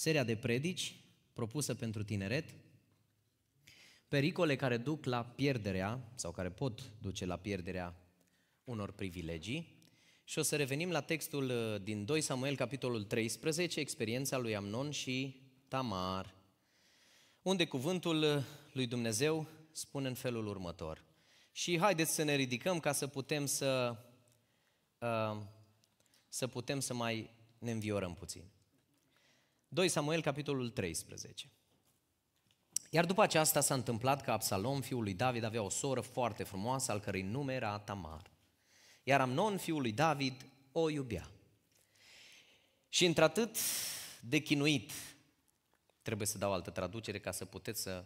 seria de predici propusă pentru tineret, pericole care duc la pierderea sau care pot duce la pierderea unor privilegii și o să revenim la textul uh, din 2 Samuel, capitolul 13, experiența lui Amnon și Tamar, unde cuvântul uh, lui Dumnezeu spune în felul următor. Și haideți să ne ridicăm ca să putem să, uh, să putem să mai ne înviorăm puțin. 2 Samuel, capitolul 13. Iar după aceasta s-a întâmplat că Absalom, fiul lui David, avea o soră foarte frumoasă, al cărei nume era Tamar. Iar Amnon, fiul lui David, o iubea. Și într-atât de chinuit, trebuie să dau altă traducere ca să puteți să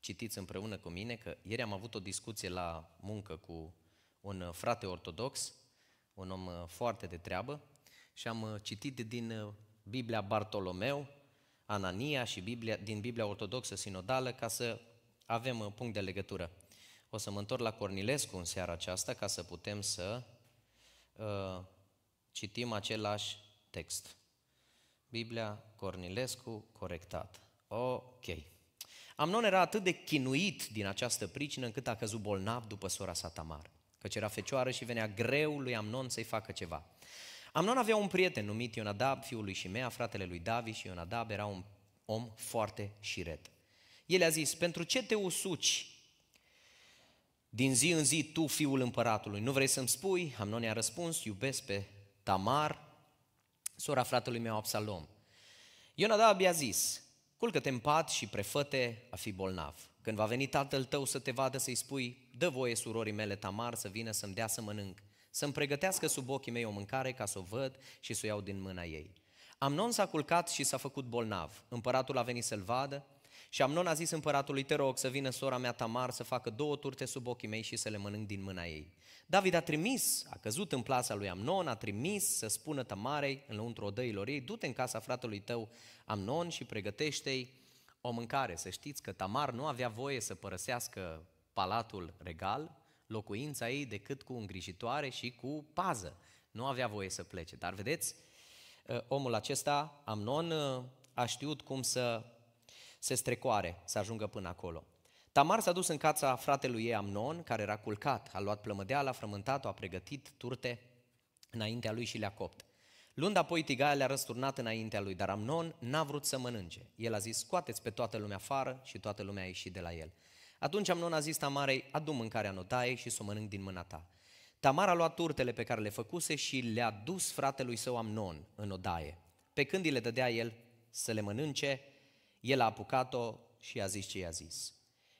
citiți împreună cu mine, că ieri am avut o discuție la muncă cu un frate ortodox, un om foarte de treabă, și am citit din Biblia Bartolomeu, Anania și Biblia, din Biblia Ortodoxă Sinodală ca să avem un uh, punct de legătură. O să mă întorc la Cornilescu în seara aceasta ca să putem să uh, citim același text. Biblia Cornilescu corectat. Ok. Amnon era atât de chinuit din această pricină încât a căzut bolnav după sora sa Tamar, căci era fecioară și venea greu lui Amnon să-i facă ceva. Amnon avea un prieten numit Ionadab, fiul lui Shimea, fratele lui David și Ionadab era un om foarte șiret. El a zis, pentru ce te usuci din zi în zi tu, fiul împăratului? Nu vrei să-mi spui? Amnon i-a răspuns, iubesc pe Tamar, sora fratelui meu Absalom. Ionadab i-a zis, culcă-te în pat și prefăte a fi bolnav. Când va veni tatăl tău să te vadă, să-i spui, dă voie surorii mele Tamar să vină să-mi dea să mănânc să-mi pregătească sub ochii mei o mâncare ca să o văd și să o iau din mâna ei. Amnon s-a culcat și s-a făcut bolnav. Împăratul a venit să-l vadă și Amnon a zis împăratului, te rog să vină sora mea Tamar să facă două turte sub ochii mei și să le mănânc din mâna ei. David a trimis, a căzut în plasa lui Amnon, a trimis să spună Tamarei, lăuntru odăilor ei, du-te în casa fratelui tău Amnon și pregătește-i o mâncare. Să știți că Tamar nu avea voie să părăsească palatul regal, locuința ei decât cu îngrijitoare și cu pază. Nu avea voie să plece. Dar vedeți, ă, omul acesta, Amnon, ă, a știut cum să se strecoare, să ajungă până acolo. Tamar s-a dus în casa fratelui ei Amnon, care era culcat, a luat plămădeala, a frământat-o, a pregătit turte înaintea lui și le-a copt. Luând apoi tigaia le-a răsturnat înaintea lui, dar Amnon n-a vrut să mănânce. El a zis, scoateți pe toată lumea afară și toată lumea a ieșit de la el. Atunci Amnon a zis Tamarei, adu mâncarea notaie și să o mănânc din mâna ta. Tamara a luat turtele pe care le făcuse și le-a dus fratelui său Amnon în odaie. Pe când îi le dădea el să le mănânce, el a apucat-o și a zis ce i-a zis.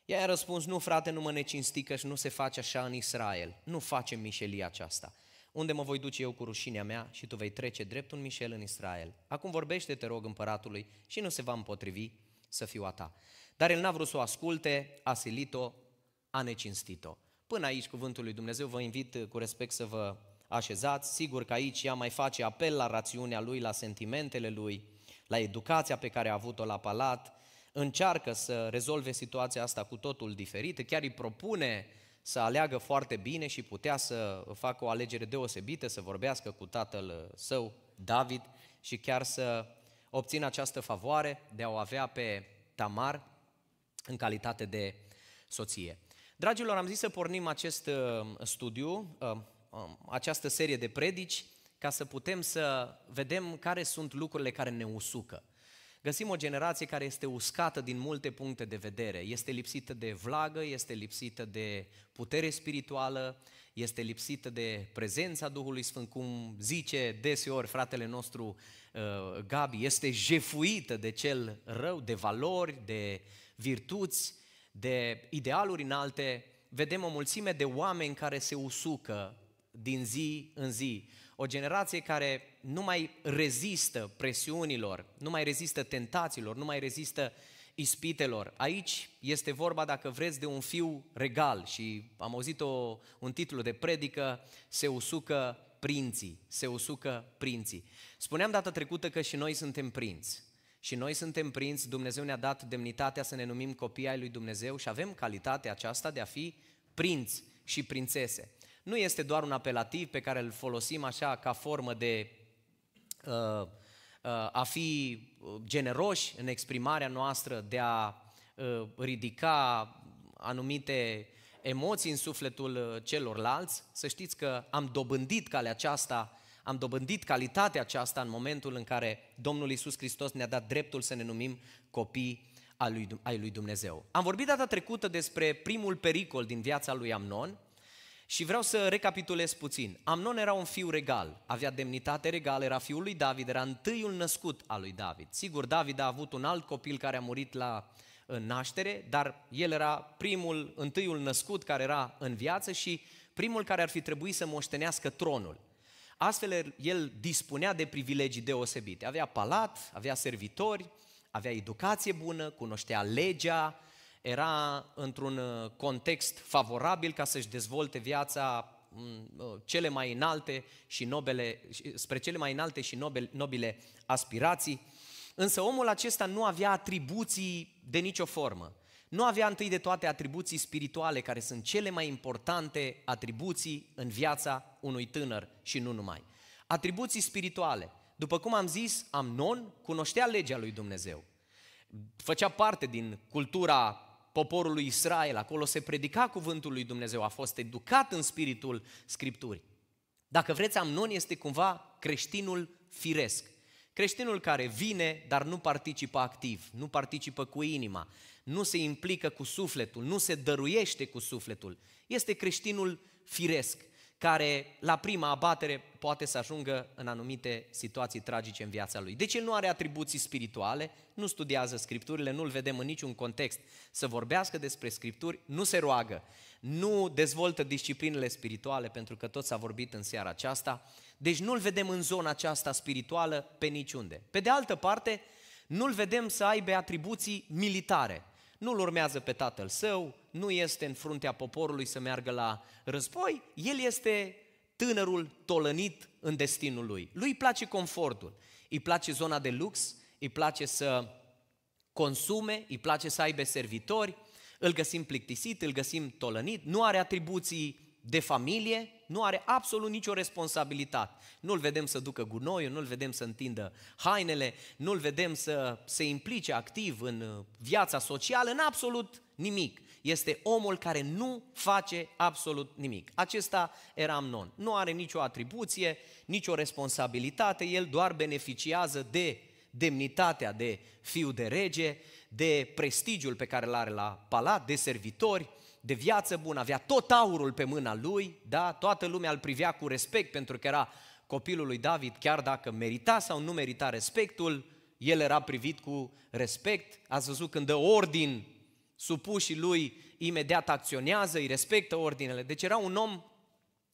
Ea i-a răspuns, nu frate, nu mă necinstică și nu se face așa în Israel, nu facem mișelia aceasta. Unde mă voi duce eu cu rușinea mea și tu vei trece drept un mișel în Israel. Acum vorbește, te rog, împăratului și nu se va împotrivi să fiu a ta. Dar el n-a vrut să o asculte, a silit-o, a necinstit-o. Până aici cuvântul lui Dumnezeu, vă invit uh, cu respect să vă așezați. Sigur că aici ea mai face apel la rațiunea lui, la sentimentele lui, la educația pe care a avut-o la palat, încearcă să rezolve situația asta cu totul diferit, chiar îi propune să aleagă foarte bine și putea să facă o alegere deosebită, să vorbească cu tatăl uh, său, David, și chiar să obțină această favoare de a o avea pe Tamar, în calitate de soție. Dragilor, am zis să pornim acest uh, studiu, uh, um, această serie de predici, ca să putem să vedem care sunt lucrurile care ne usucă. Găsim o generație care este uscată din multe puncte de vedere. Este lipsită de vlagă, este lipsită de putere spirituală, este lipsită de prezența Duhului Sfânt, cum zice deseori fratele nostru uh, Gabi, este jefuită de cel rău, de valori, de virtuți, de idealuri înalte, vedem o mulțime de oameni care se usucă din zi în zi. O generație care nu mai rezistă presiunilor, nu mai rezistă tentațiilor, nu mai rezistă ispitelor. Aici este vorba, dacă vreți, de un fiu regal și am auzit o, un titlu de predică, se usucă prinții, se usucă prinții. Spuneam data trecută că și noi suntem prinți. Și noi suntem prinți, Dumnezeu ne-a dat demnitatea să ne numim copii ai lui Dumnezeu și avem calitatea aceasta de a fi prinți și prințese. Nu este doar un apelativ pe care îl folosim așa ca formă de uh, uh, a fi generoși în exprimarea noastră, de a uh, ridica anumite emoții în sufletul uh, celorlalți. Să știți că am dobândit calea aceasta am dobândit calitatea aceasta în momentul în care Domnul Isus Hristos ne-a dat dreptul să ne numim copii ai lui Dumnezeu. Am vorbit data trecută despre primul pericol din viața lui Amnon și vreau să recapitulez puțin. Amnon era un fiu regal, avea demnitate regală, era fiul lui David, era întâiul născut al lui David. Sigur, David a avut un alt copil care a murit la în naștere, dar el era primul, întâiul născut care era în viață și primul care ar fi trebuit să moștenească tronul. Astfel, el dispunea de privilegii deosebite. Avea palat, avea servitori, avea educație bună, cunoștea legea, era într-un uh, context favorabil ca să-și dezvolte viața mm, uh, cele mai înalte și nobile, spre cele mai înalte și nobile aspirații. Însă omul acesta nu avea atribuții de nicio formă nu avea întâi de toate atribuții spirituale, care sunt cele mai importante atribuții în viața unui tânăr și nu numai. Atribuții spirituale. După cum am zis, Amnon cunoștea legea lui Dumnezeu. Făcea parte din cultura poporului Israel, acolo se predica cuvântul lui Dumnezeu, a fost educat în spiritul Scripturii. Dacă vreți, Amnon este cumva creștinul firesc. Creștinul care vine, dar nu participă activ, nu participă cu inima, nu se implică cu sufletul, nu se dăruiește cu sufletul, este creștinul firesc care la prima abatere poate să ajungă în anumite situații tragice în viața lui. De el nu are atribuții spirituale, nu studiază scripturile, nu-l vedem în niciun context să vorbească despre scripturi, nu se roagă, nu dezvoltă disciplinele spirituale, pentru că tot s-a vorbit în seara aceasta, deci nu-l vedem în zona aceasta spirituală pe niciunde. Pe de altă parte, nu-l vedem să aibă atribuții militare – nu-l urmează pe tatăl său, nu este în fruntea poporului să meargă la război, el este tânărul tolănit în destinul lui. Lui îi place confortul, îi place zona de lux, îi place să consume, îi place să aibă servitori, îl găsim plictisit, îl găsim tolănit, nu are atribuții de familie nu are absolut nicio responsabilitate. Nu-l vedem să ducă gunoiul, nu-l vedem să întindă hainele, nu-l vedem să se implice activ în uh, viața socială, în absolut nimic. Este omul care nu face absolut nimic. Acesta era Amnon. Nu are nicio atribuție, nicio responsabilitate, el doar beneficiază de demnitatea de fiu de rege, de prestigiul pe care îl are la palat, de servitori, de viață bună, avea tot aurul pe mâna lui, da? toată lumea îl privea cu respect pentru că era copilul lui David, chiar dacă merita sau nu merita respectul, el era privit cu respect. Ați văzut când dă ordin, supușii lui imediat acționează, îi respectă ordinele. Deci era un om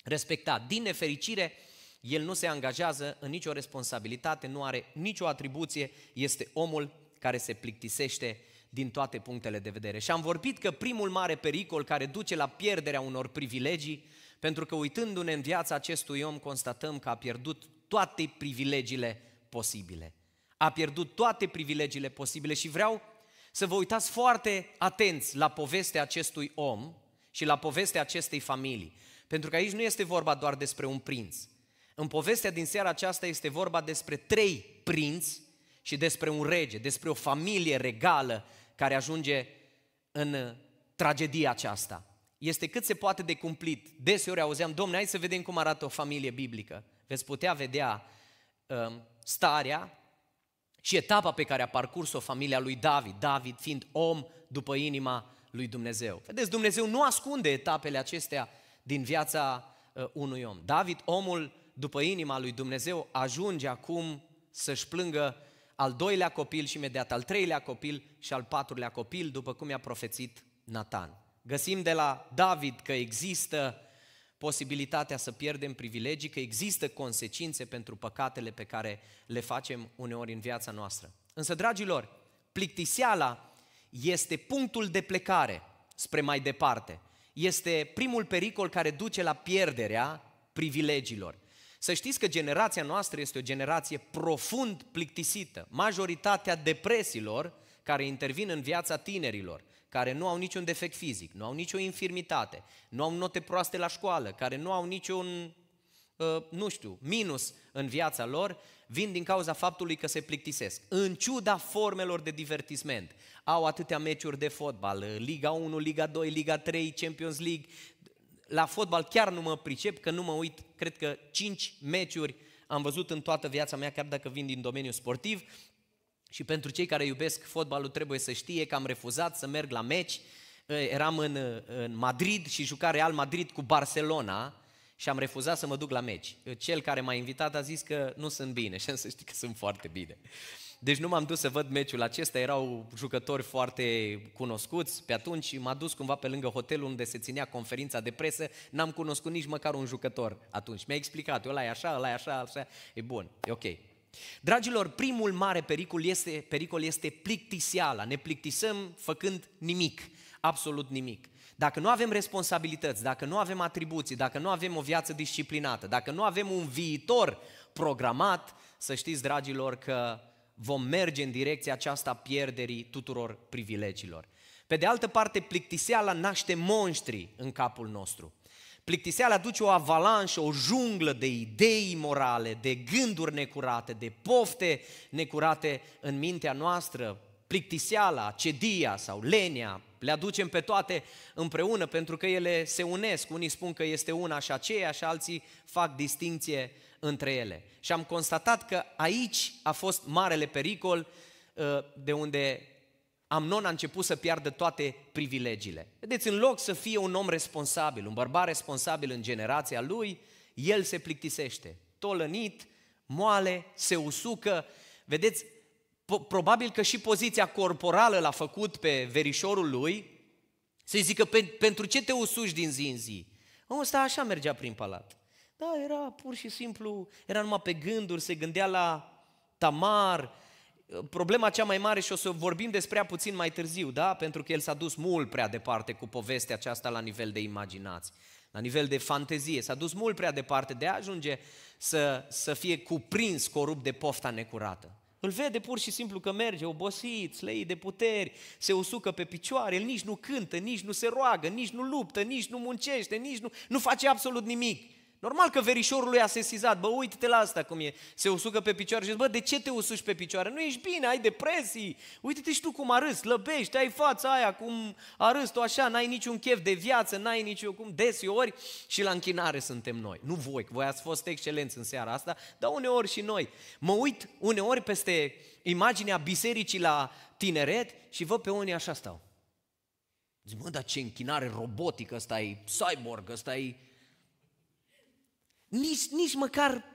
respectat. Din nefericire, el nu se angajează în nicio responsabilitate, nu are nicio atribuție, este omul care se plictisește din toate punctele de vedere. Și am vorbit că primul mare pericol care duce la pierderea unor privilegii, pentru că uitându-ne în viața acestui om, constatăm că a pierdut toate privilegiile posibile. A pierdut toate privilegiile posibile și vreau să vă uitați foarte atenți la povestea acestui om și la povestea acestei familii. Pentru că aici nu este vorba doar despre un prinț. În povestea din seara aceasta este vorba despre trei prinți și despre un rege, despre o familie regală care ajunge în tragedia aceasta. Este cât se poate de cumplit. Deseori auzeam, domne, hai să vedem cum arată o familie biblică. Veți putea vedea um, starea și etapa pe care a parcurs-o familia lui David, David fiind om după inima lui Dumnezeu. Vedeți, Dumnezeu nu ascunde etapele acestea din viața uh, unui om. David, omul după inima lui Dumnezeu, ajunge acum să-și plângă al doilea copil și imediat al treilea copil și al patrulea copil, după cum i-a profețit Nathan. Găsim de la David că există posibilitatea să pierdem privilegii, că există consecințe pentru păcatele pe care le facem uneori în viața noastră. Însă, dragilor, plictiseala este punctul de plecare spre mai departe. Este primul pericol care duce la pierderea privilegiilor. Să știți că generația noastră este o generație profund plictisită. Majoritatea depresiilor care intervin în viața tinerilor, care nu au niciun defect fizic, nu au nicio infirmitate, nu au note proaste la școală, care nu au niciun, ă, nu știu, minus în viața lor, vin din cauza faptului că se plictisesc. În ciuda formelor de divertisment, au atâtea meciuri de fotbal, Liga 1, Liga 2, Liga 3, Champions League, la fotbal chiar nu mă pricep, că nu mă uit, cred că 5 meciuri am văzut în toată viața mea, chiar dacă vin din domeniul sportiv. Și pentru cei care iubesc fotbalul trebuie să știe că am refuzat să merg la meci. Eh, eram în, eh, în Madrid și juca Real Madrid cu Barcelona și am refuzat să mă duc la meci. Eh, cel care m-a invitat a zis că nu sunt bine și am să știi că sunt foarte bine. Deci nu m-am dus să văd meciul acesta, erau jucători foarte cunoscuți pe atunci și m-a dus cumva pe lângă hotelul unde se ținea conferința de presă, n-am cunoscut nici măcar un jucător atunci. Mi-a explicat, ăla e așa, ăla e așa, așa, e bun, e ok. Dragilor, primul mare pericol este, pericol este plictiseala, ne plictisăm făcând nimic, absolut nimic. Dacă nu avem responsabilități, dacă nu avem atribuții, dacă nu avem o viață disciplinată, dacă nu avem un viitor programat, să știți, dragilor, că vom merge în direcția aceasta a pierderii tuturor privilegiilor. Pe de altă parte, plictiseala naște monștri în capul nostru. Plictiseala aduce o avalanșă, o junglă de idei morale, de gânduri necurate, de pofte necurate în mintea noastră. Plictiseala, cedia sau lenia, le aducem pe toate împreună pentru că ele se unesc. Unii spun că este una și și alții fac distinție între ele. Și am constatat că aici a fost marele pericol uh, de unde Amnon a început să piardă toate privilegiile. Vedeți, în loc să fie un om responsabil, un bărbat responsabil în generația lui, el se plictisește, tolănit, moale, se usucă. Vedeți, po- probabil că și poziția corporală l-a făcut pe verișorul lui să-i zică, pentru ce te usuci din zi în zi? Omul ăsta așa mergea prin palat. Da, era pur și simplu, era numai pe gânduri, se gândea la Tamar. Problema cea mai mare și o să vorbim despre ea puțin mai târziu, da? Pentru că el s-a dus mult prea departe cu povestea aceasta la nivel de imaginați, la nivel de fantezie. S-a dus mult prea departe de a ajunge să, să fie cuprins corupt de pofta necurată. Îl vede pur și simplu că merge obosit, slei de puteri, se usucă pe picioare, el nici nu cântă, nici nu se roagă, nici nu luptă, nici nu muncește, nici nu, nu face absolut nimic. Normal că verișorul lui a sesizat, bă, uite-te la asta cum e, se usucă pe picioare și zice, bă, de ce te usuci pe picioare? Nu ești bine, ai depresii, uite-te și tu cum râs, lăbești, ai fața aia, cum râs tu așa, n-ai niciun chef de viață, n-ai niciun cum, ori și la închinare suntem noi. Nu voi, voi ați fost excelenți în seara asta, dar uneori și noi. Mă uit uneori peste imaginea bisericii la tineret și văd pe unii așa stau. Zic, mă, dar ce închinare robotică, ăsta e cyborg, ăsta e nici, nici măcar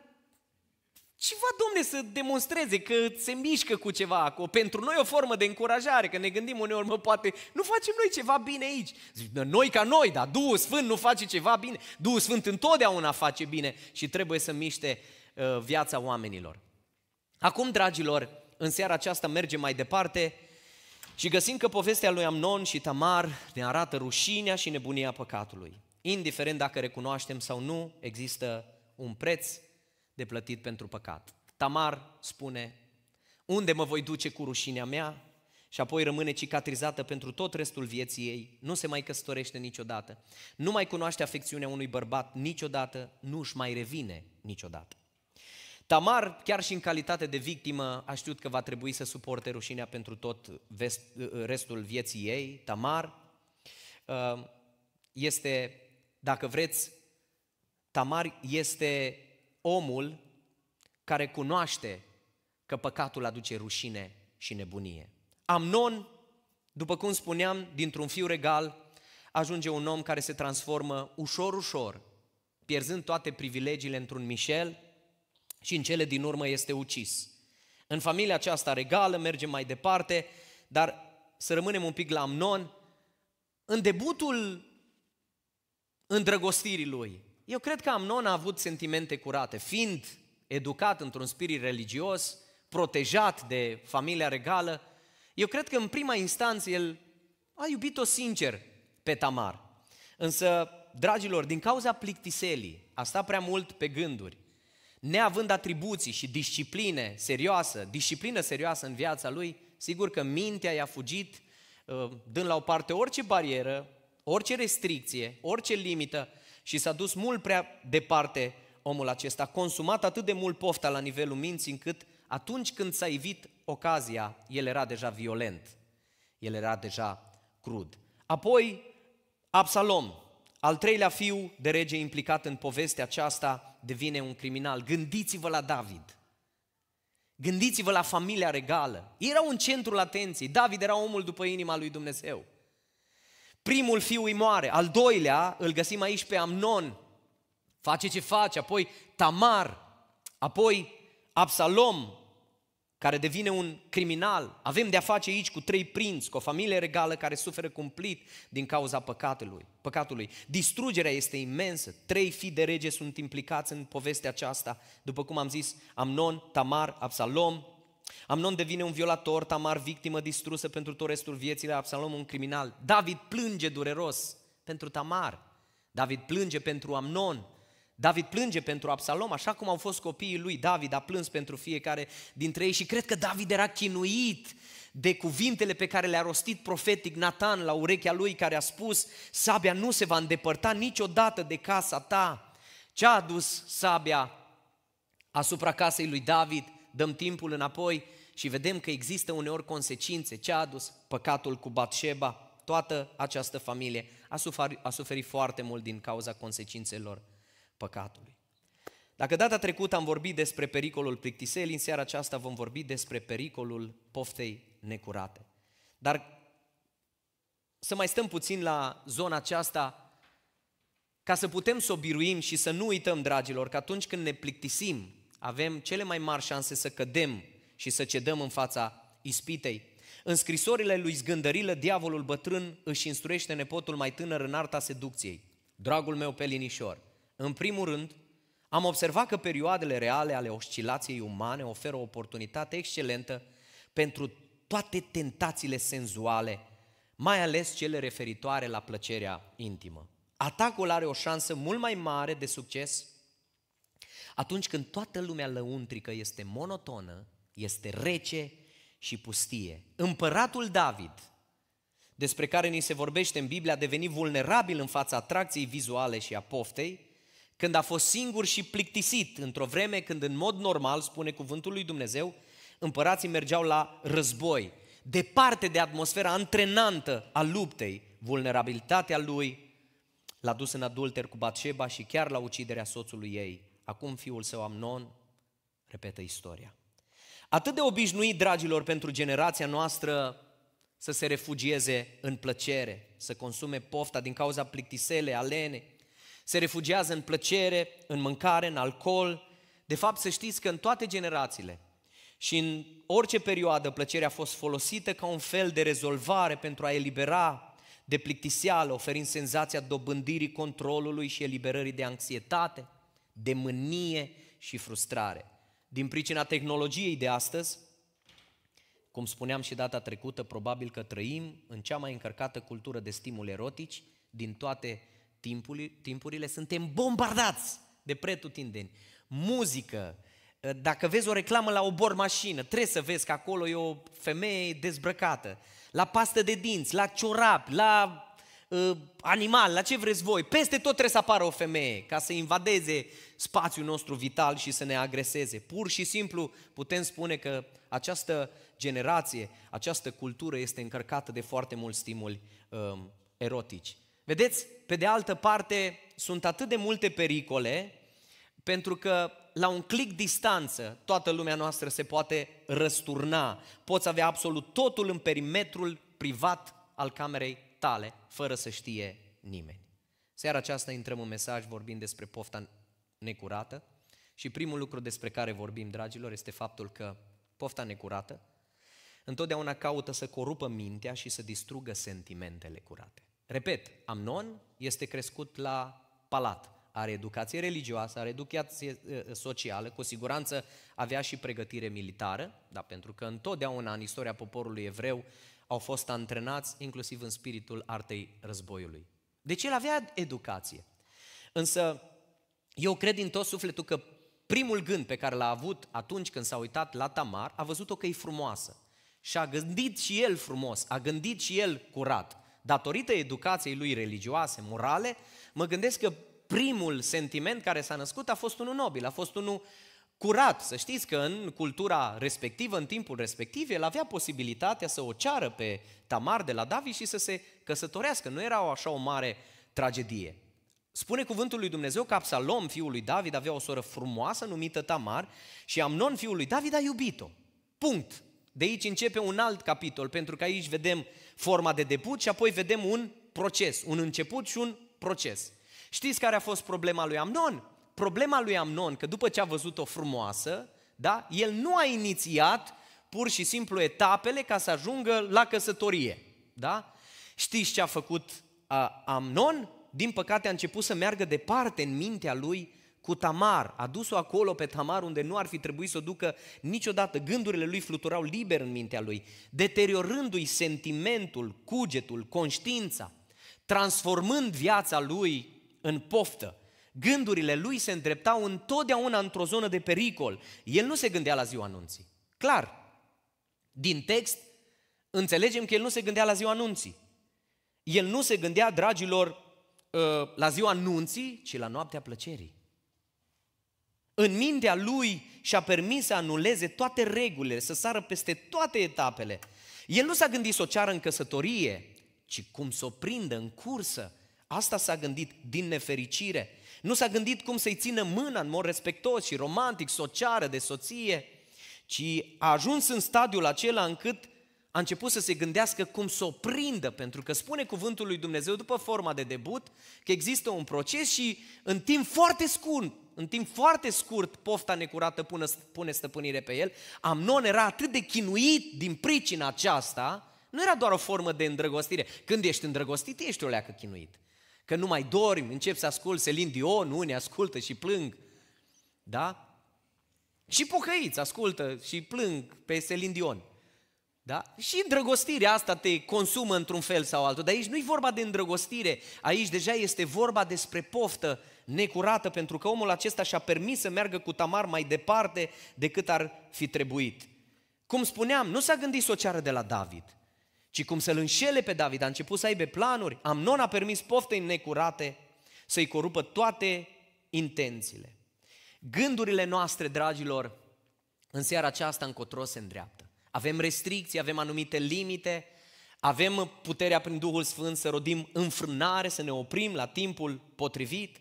ceva, domne, să demonstreze că se mișcă cu ceva, acolo pentru noi o formă de încurajare, că ne gândim uneori, mă, poate nu facem noi ceva bine aici. Zic, noi ca noi, dar Duhul Sfânt nu face ceva bine. Duhul Sfânt întotdeauna face bine și trebuie să miște ă, viața oamenilor. Acum, dragilor, în seara aceasta mergem mai departe și găsim că povestea lui Amnon și Tamar ne arată rușinea și nebunia păcatului. Indiferent dacă recunoaștem sau nu, există un preț de plătit pentru păcat. Tamar spune, unde mă voi duce cu rușinea mea? Și apoi rămâne cicatrizată pentru tot restul vieții ei, nu se mai căsătorește niciodată, nu mai cunoaște afecțiunea unui bărbat niciodată, nu își mai revine niciodată. Tamar, chiar și în calitate de victimă, a știut că va trebui să suporte rușinea pentru tot restul vieții ei. Tamar ă, este dacă vreți, Tamar este omul care cunoaște că păcatul aduce rușine și nebunie. Amnon, după cum spuneam, dintr-un fiu regal, ajunge un om care se transformă ușor, ușor, pierzând toate privilegiile într-un mișel și în cele din urmă este ucis. În familia aceasta regală mergem mai departe, dar să rămânem un pic la Amnon. În debutul îndrăgostirii lui. Eu cred că Amnon a avut sentimente curate, fiind educat într-un spirit religios, protejat de familia regală, eu cred că în prima instanță el a iubit-o sincer pe Tamar. Însă, dragilor, din cauza plictiselii, a stat prea mult pe gânduri, neavând atribuții și discipline serioasă, disciplină serioasă în viața lui, sigur că mintea i-a fugit, uh, dând la o parte orice barieră, orice restricție, orice limită și s-a dus mult prea departe omul acesta. A consumat atât de mult pofta la nivelul minții încât atunci când s-a evit ocazia, el era deja violent, el era deja crud. Apoi, Absalom, al treilea fiu de rege implicat în povestea aceasta, devine un criminal. Gândiți-vă la David. Gândiți-vă la familia regală. Era un centru centrul atenției. David era omul după inima lui Dumnezeu. Primul fiu îi moare, al doilea îl găsim aici pe Amnon. Face ce face, apoi Tamar, apoi Absalom, care devine un criminal. Avem de-a face aici cu trei prinți, cu o familie regală care suferă cumplit din cauza păcatului. păcatului. Distrugerea este imensă. Trei fii de rege sunt implicați în povestea aceasta. După cum am zis, Amnon, Tamar, Absalom, Amnon devine un violator, Tamar victimă distrusă pentru tot restul vieții lui Absalom, un criminal. David plânge dureros pentru Tamar. David plânge pentru Amnon. David plânge pentru Absalom, așa cum au fost copiii lui. David a plâns pentru fiecare dintre ei și cred că David era chinuit de cuvintele pe care le-a rostit profetic Nathan la urechea lui care a spus sabia nu se va îndepărta niciodată de casa ta. Ce a adus sabia asupra casei lui David? dăm timpul înapoi și vedem că există uneori consecințe. Ce a adus păcatul cu Batșeba? Toată această familie a suferit, a suferit foarte mult din cauza consecințelor păcatului. Dacă data trecută am vorbit despre pericolul plictiselii, în seara aceasta vom vorbi despre pericolul poftei necurate. Dar să mai stăm puțin la zona aceasta ca să putem să o biruim și să nu uităm, dragilor, că atunci când ne plictisim, avem cele mai mari șanse să cădem și să cedăm în fața ispitei. În scrisorile lui Zgândărilă, diavolul bătrân își instruiește nepotul mai tânăr în arta seducției. Dragul meu pe linișor, în primul rând, am observat că perioadele reale ale oscilației umane oferă o oportunitate excelentă pentru toate tentațiile senzuale, mai ales cele referitoare la plăcerea intimă. Atacul are o șansă mult mai mare de succes atunci când toată lumea lăuntrică este monotonă, este rece și pustie. Împăratul David, despre care ni se vorbește în Biblie, a devenit vulnerabil în fața atracției vizuale și a poftei, când a fost singur și plictisit într-o vreme când în mod normal, spune cuvântul lui Dumnezeu, împărații mergeau la război, departe de atmosfera antrenantă a luptei, vulnerabilitatea lui l-a dus în adulter cu Batșeba și chiar la uciderea soțului ei acum fiul său Amnon repetă istoria. Atât de obișnuit, dragilor, pentru generația noastră să se refugieze în plăcere, să consume pofta din cauza plictisele, alene, se refugiază în plăcere, în mâncare, în alcool. De fapt, să știți că în toate generațiile și în orice perioadă plăcerea a fost folosită ca un fel de rezolvare pentru a elibera de plictiseală, oferind senzația dobândirii controlului și eliberării de anxietate – de mânie și frustrare. Din pricina tehnologiei de astăzi, cum spuneam și data trecută, probabil că trăim în cea mai încărcată cultură de stimul erotici din toate timpurile, timpurile. Suntem bombardați de pretutindeni. Muzică, dacă vezi o reclamă la bor mașină, trebuie să vezi că acolo e o femeie dezbrăcată. La pastă de dinți, la ciorapi, la Uh, animal, la ce vreți voi. Peste tot trebuie să apară o femeie ca să invadeze spațiul nostru vital și să ne agreseze. Pur și simplu putem spune că această generație, această cultură este încărcată de foarte mulți stimuli um, erotici. Vedeți, pe de altă parte, sunt atât de multe pericole pentru că la un clic distanță toată lumea noastră se poate răsturna. Poți avea absolut totul în perimetrul privat al camerei tale fără să știe nimeni. Seara aceasta intrăm în mesaj vorbind despre pofta necurată și primul lucru despre care vorbim, dragilor, este faptul că pofta necurată întotdeauna caută să corupă mintea și să distrugă sentimentele curate. Repet, Amnon este crescut la palat, are educație religioasă, are educație eh, eh, socială, cu siguranță avea și pregătire militară, da, pentru că întotdeauna în istoria poporului evreu au fost antrenați inclusiv în spiritul artei războiului. Deci el avea educație. Însă eu cred din tot sufletul că primul gând pe care l-a avut atunci când s-a uitat la Tamar, a văzut-o că e frumoasă. Și a gândit și el frumos, a gândit și el curat. Datorită educației lui religioase, morale, mă gândesc că primul sentiment care s-a născut a fost unul nobil, a fost unul curat. Să știți că în cultura respectivă, în timpul respectiv, el avea posibilitatea să o ceară pe Tamar de la David și să se căsătorească. Nu era o așa o mare tragedie. Spune cuvântul lui Dumnezeu că Absalom, fiul lui David, avea o soră frumoasă numită Tamar și Amnon, fiul lui David, a iubit-o. Punct. De aici începe un alt capitol, pentru că aici vedem forma de debut și apoi vedem un proces, un început și un proces. Știți care a fost problema lui Amnon? problema lui Amnon, că după ce a văzut-o frumoasă, da, el nu a inițiat pur și simplu etapele ca să ajungă la căsătorie. Da? Știți ce a făcut a, Amnon? Din păcate a început să meargă departe în mintea lui cu Tamar. A dus-o acolo pe Tamar unde nu ar fi trebuit să o ducă niciodată. Gândurile lui fluturau liber în mintea lui, deteriorându-i sentimentul, cugetul, conștiința, transformând viața lui în poftă. Gândurile lui se îndreptau întotdeauna într-o zonă de pericol. El nu se gândea la ziua anunții. Clar. Din text înțelegem că el nu se gândea la ziua anunții. El nu se gândea, dragilor, ă, la ziua anunții, ci la noaptea plăcerii. În mintea lui și-a permis să anuleze toate regulile, să sară peste toate etapele. El nu s-a gândit să o ceară în căsătorie, ci cum să o prindă în cursă. Asta s-a gândit din nefericire. Nu s-a gândit cum să-i țină mâna în mod respectos și romantic, sociară, de soție, ci a ajuns în stadiul acela încât a început să se gândească cum să o prindă, pentru că spune cuvântul lui Dumnezeu după forma de debut că există un proces și în timp foarte scurt, în timp foarte scurt, pofta necurată pune, pune stăpânire pe el. Amnon era atât de chinuit din pricina aceasta, nu era doar o formă de îndrăgostire. Când ești îndrăgostit, ești o leacă chinuit că nu mai dormi, încep să ascult Selin Dion, unii ascultă și plâng. Da? Și pocăiți ascultă și plâng pe Selin Dion. Da? Și îndrăgostirea asta te consumă într-un fel sau altul. Dar aici nu-i vorba de îndrăgostire, aici deja este vorba despre poftă necurată, pentru că omul acesta și-a permis să meargă cu Tamar mai departe decât ar fi trebuit. Cum spuneam, nu s-a gândit să o ceară de la David ci cum să-l înșele pe David, a început să aibă planuri, Amnon a permis poftei necurate să-i corupă toate intențiile. Gândurile noastre, dragilor, în seara aceasta încotro se îndreaptă. Avem restricții, avem anumite limite, avem puterea prin Duhul Sfânt să rodim înfrânare, să ne oprim la timpul potrivit.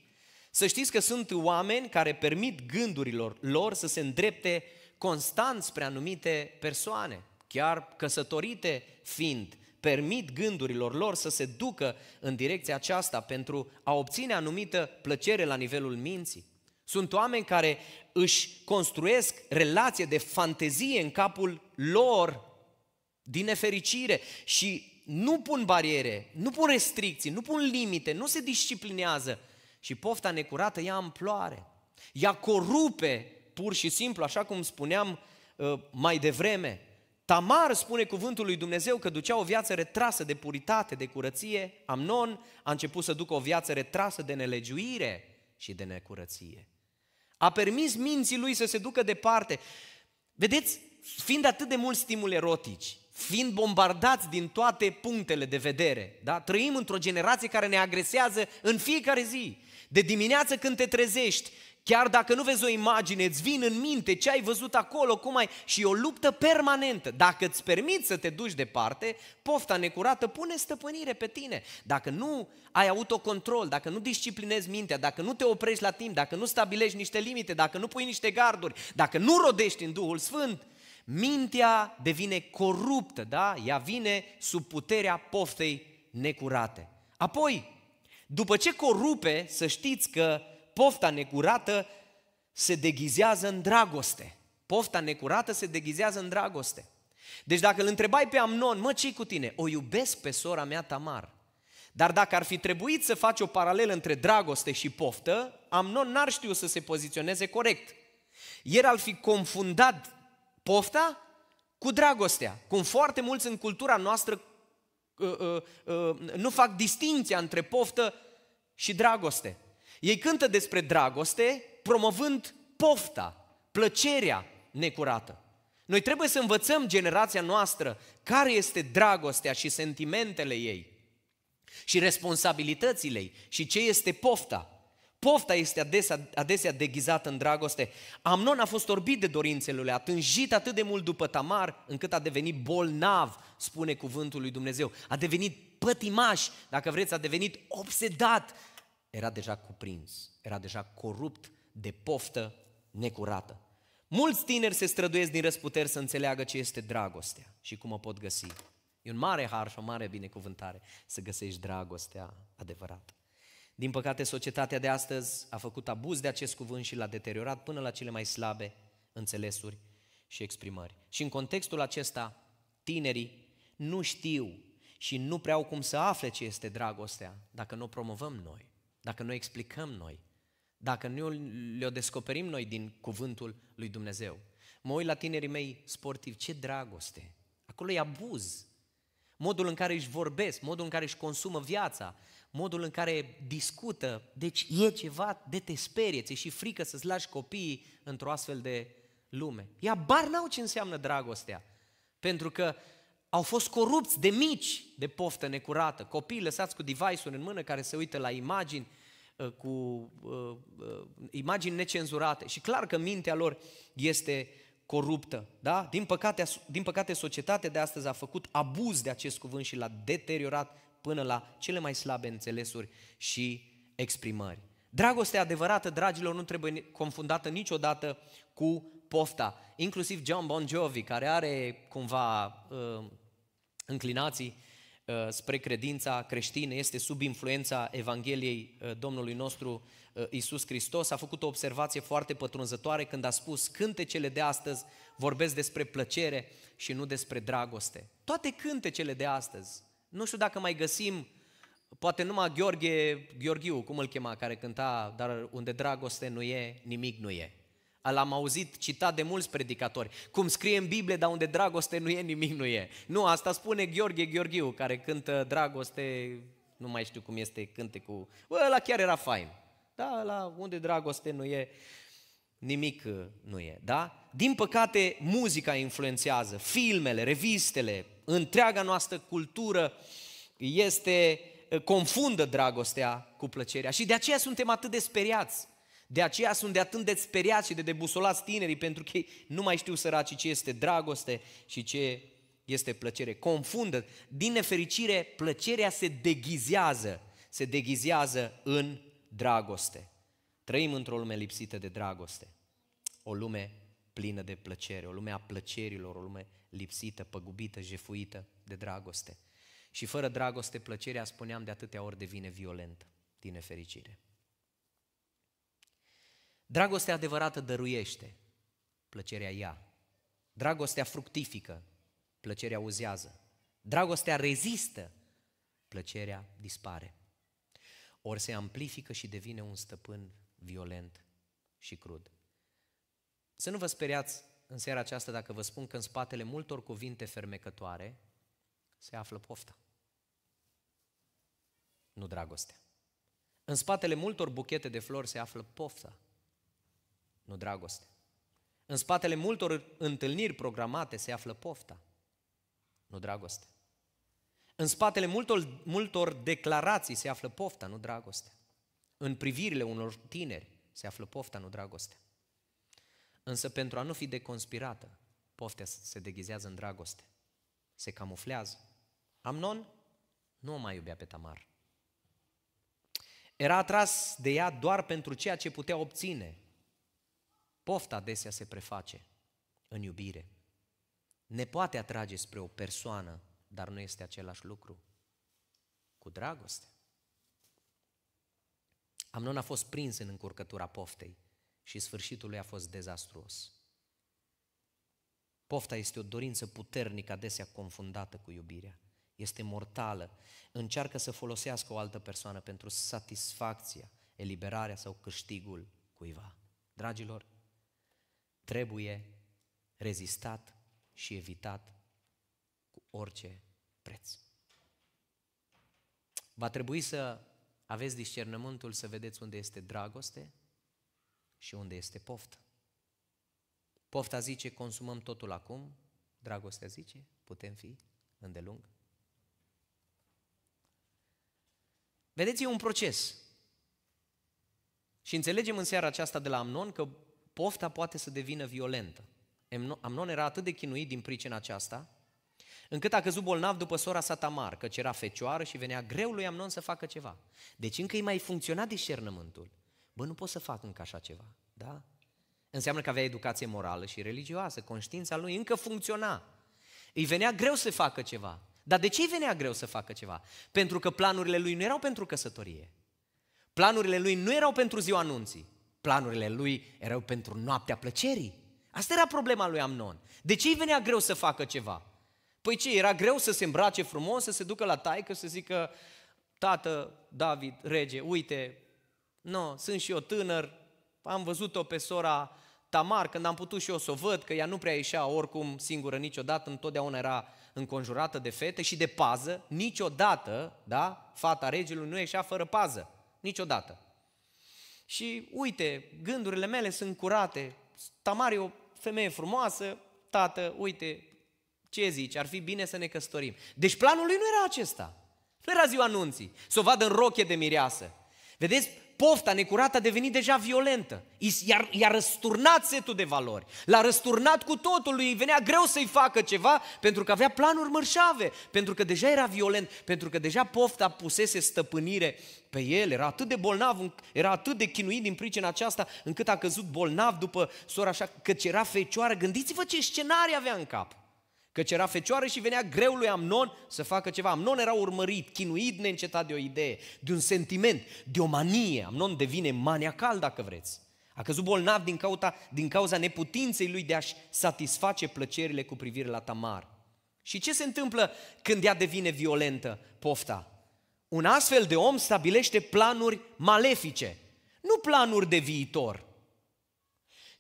Să știți că sunt oameni care permit gândurilor lor să se îndrepte constant spre anumite persoane chiar căsătorite fiind, permit gândurilor lor să se ducă în direcția aceasta pentru a obține anumită plăcere la nivelul minții. Sunt oameni care își construiesc relație de fantezie în capul lor din nefericire și nu pun bariere, nu pun restricții, nu pun limite, nu se disciplinează și pofta necurată ia amploare. Ea corupe pur și simplu, așa cum spuneam uh, mai devreme. Tamar spune cuvântul lui Dumnezeu că ducea o viață retrasă de puritate, de curăție. Amnon a început să ducă o viață retrasă de nelegiuire și de necurăție. A permis minții lui să se ducă departe. Vedeți, fiind atât de mulți stimuli erotici, fiind bombardați din toate punctele de vedere, da? trăim într-o generație care ne agresează în fiecare zi. De dimineață când te trezești, Chiar dacă nu vezi o imagine, îți vin în minte ce ai văzut acolo, cum ai... Și e o luptă permanentă. Dacă îți permiți să te duci departe, pofta necurată pune stăpânire pe tine. Dacă nu ai autocontrol, dacă nu disciplinezi mintea, dacă nu te oprești la timp, dacă nu stabilești niște limite, dacă nu pui niște garduri, dacă nu rodești în Duhul Sfânt, mintea devine coruptă, da? Ea vine sub puterea poftei necurate. Apoi, după ce corupe, să știți că Pofta necurată se deghizează în dragoste. Pofta necurată se deghizează în dragoste. Deci dacă îl întrebai pe Amnon, mă, ce cu tine? O iubesc pe sora mea Tamar. Dar dacă ar fi trebuit să faci o paralelă între dragoste și poftă, Amnon n-ar știu să se poziționeze corect. El ar fi confundat pofta cu dragostea, cum foarte mulți în cultura noastră uh, uh, uh, nu fac distinția între poftă și dragoste. Ei cântă despre dragoste promovând pofta, plăcerea necurată. Noi trebuie să învățăm generația noastră care este dragostea și sentimentele ei și responsabilitățile ei și ce este pofta. Pofta este adesea, adesea deghizată în dragoste. Amnon a fost orbit de dorințele lui, a tânjit atât de mult după Tamar, încât a devenit bolnav, spune cuvântul lui Dumnezeu. A devenit pătimaș, dacă vreți, a devenit obsedat era deja cuprins, era deja corupt de poftă necurată. Mulți tineri se străduiesc din răsputeri să înțeleagă ce este dragostea și cum o pot găsi. E un mare har și o mare binecuvântare să găsești dragostea adevărată. Din păcate, societatea de astăzi a făcut abuz de acest cuvânt și l-a deteriorat până la cele mai slabe înțelesuri și exprimări. Și în contextul acesta, tinerii nu știu și nu prea au cum să afle ce este dragostea dacă nu o promovăm noi dacă noi explicăm noi, dacă nu le-o descoperim noi din cuvântul lui Dumnezeu. Mă uit la tinerii mei sportivi, ce dragoste! Acolo e abuz. Modul în care își vorbesc, modul în care își consumă viața, modul în care discută. Deci e ceva de te sperie, ți și frică să-ți lași copiii într-o astfel de lume. Ia bar n-au ce înseamnă dragostea. Pentru că au fost corupți de mici de poftă necurată. Copii lăsați cu device-uri în mână care se uită la imagini, Uh, cu uh, uh, imagini necenzurate și clar că mintea lor este coruptă. Da? Din, păcate, din păcate, societatea de astăzi a făcut abuz de acest cuvânt și l-a deteriorat până la cele mai slabe înțelesuri și exprimări. Dragostea adevărată, dragilor, nu trebuie confundată niciodată cu pofta. Inclusiv John Bon Jovi, care are cumva uh, înclinații Uh, spre credința creștină, este sub influența Evangheliei uh, Domnului nostru uh, Isus Hristos, a făcut o observație foarte pătrunzătoare când a spus cântecele de astăzi vorbesc despre plăcere și nu despre dragoste. Toate cântecele de astăzi, nu știu dacă mai găsim, poate numai Gheorghe, Gheorghiu, cum îl chema, care cânta, dar unde dragoste nu e, nimic nu e. L-am auzit citat de mulți predicatori. Cum scrie în Biblie, dar unde dragoste nu e, nimic nu e. Nu, asta spune Gheorghe Gheorghiu, care cântă dragoste, nu mai știu cum este cântecul. Bă, ăla chiar era fain. Da, la unde dragoste nu e, nimic uh, nu e, da? Din păcate, muzica influențează, filmele, revistele, întreaga noastră cultură este uh, confundă dragostea cu plăcerea și de aceea suntem atât de speriați. De aceea sunt de atât de speriați și de debusolați tinerii, pentru că ei nu mai știu săraci ce este dragoste și ce este plăcere. Confundă. Din nefericire, plăcerea se deghizează. Se deghizează în dragoste. Trăim într-o lume lipsită de dragoste. O lume plină de plăcere, o lume a plăcerilor, o lume lipsită, păgubită, jefuită de dragoste. Și fără dragoste, plăcerea, spuneam de atâtea ori, devine violentă, din nefericire. Dragostea adevărată dăruiește, plăcerea ea. Dragostea fructifică, plăcerea uzează. Dragostea rezistă, plăcerea dispare. Ori se amplifică și devine un stăpân violent și crud. Să nu vă speriați în seara aceasta dacă vă spun că în spatele multor cuvinte fermecătoare se află pofta. Nu dragostea. În spatele multor buchete de flori se află pofta nu dragoste. În spatele multor întâlniri programate se află pofta, nu dragoste. În spatele multor, multor declarații se află pofta, nu dragoste. În privirile unor tineri se află pofta, nu dragoste. Însă pentru a nu fi deconspirată, poftea se deghizează în dragoste, se camuflează. Amnon nu o mai iubea pe Tamar. Era atras de ea doar pentru ceea ce putea obține, Pofta adesea se preface în iubire. Ne poate atrage spre o persoană, dar nu este același lucru cu dragoste. Amnon a fost prins în încurcătura poftei și sfârșitul lui a fost dezastruos. Pofta este o dorință puternică, adesea confundată cu iubirea. Este mortală, încearcă să folosească o altă persoană pentru satisfacția, eliberarea sau câștigul cuiva. Dragilor, trebuie rezistat și evitat cu orice preț. Va trebui să aveți discernământul să vedeți unde este dragoste și unde este poftă. Pofta zice consumăm totul acum, dragostea zice putem fi îndelung. Vedeți, e un proces. Și înțelegem în seara aceasta de la Amnon că pofta poate să devină violentă. Amnon era atât de chinuit din pricina aceasta, încât a căzut bolnav după sora sa Tamar, căci era fecioară și venea greu lui Amnon să facă ceva. Deci încă îi mai funcționa discernământul. Bă, nu pot să fac încă așa ceva, da? Înseamnă că avea educație morală și religioasă, conștiința lui încă funcționa. Îi venea greu să facă ceva. Dar de ce îi venea greu să facă ceva? Pentru că planurile lui nu erau pentru căsătorie. Planurile lui nu erau pentru ziua anunții planurile lui erau pentru noaptea plăcerii. Asta era problema lui Amnon. De ce îi venea greu să facă ceva? Păi ce, era greu să se îmbrace frumos, să se ducă la taică, să zică, tată, David, rege, uite, nu, no, sunt și eu tânăr, am văzut-o pe sora Tamar, când am putut și eu să o văd, că ea nu prea ieșea oricum singură niciodată, întotdeauna era înconjurată de fete și de pază, niciodată, da, fata regelui nu ieșea fără pază, niciodată. Și uite, gândurile mele sunt curate. Tamar e o femeie frumoasă, tată, uite, ce zici, ar fi bine să ne căsătorim. Deci planul lui nu era acesta. Nu era ziua anunții, să o vadă în roche de mireasă. Vedeți, pofta necurată a devenit deja violentă. I-a, i-a răsturnat setul de valori. L-a răsturnat cu totul, lui venea greu să-i facă ceva pentru că avea planuri mărșave, pentru că deja era violent, pentru că deja pofta pusese stăpânire pe el, era atât de bolnav, era atât de chinuit din pricina aceasta, încât a căzut bolnav după sora așa, că era fecioară. Gândiți-vă ce scenarii avea în cap. Căci era fecioară și venea greu lui Amnon să facă ceva. Amnon era urmărit, chinuit neîncetat de o idee, de un sentiment, de o manie. Amnon devine maniacal, dacă vreți. A căzut bolnav din, cauta, din cauza neputinței lui de a-și satisface plăcerile cu privire la Tamar. Și ce se întâmplă când ea devine violentă, pofta? Un astfel de om stabilește planuri malefice, nu planuri de viitor,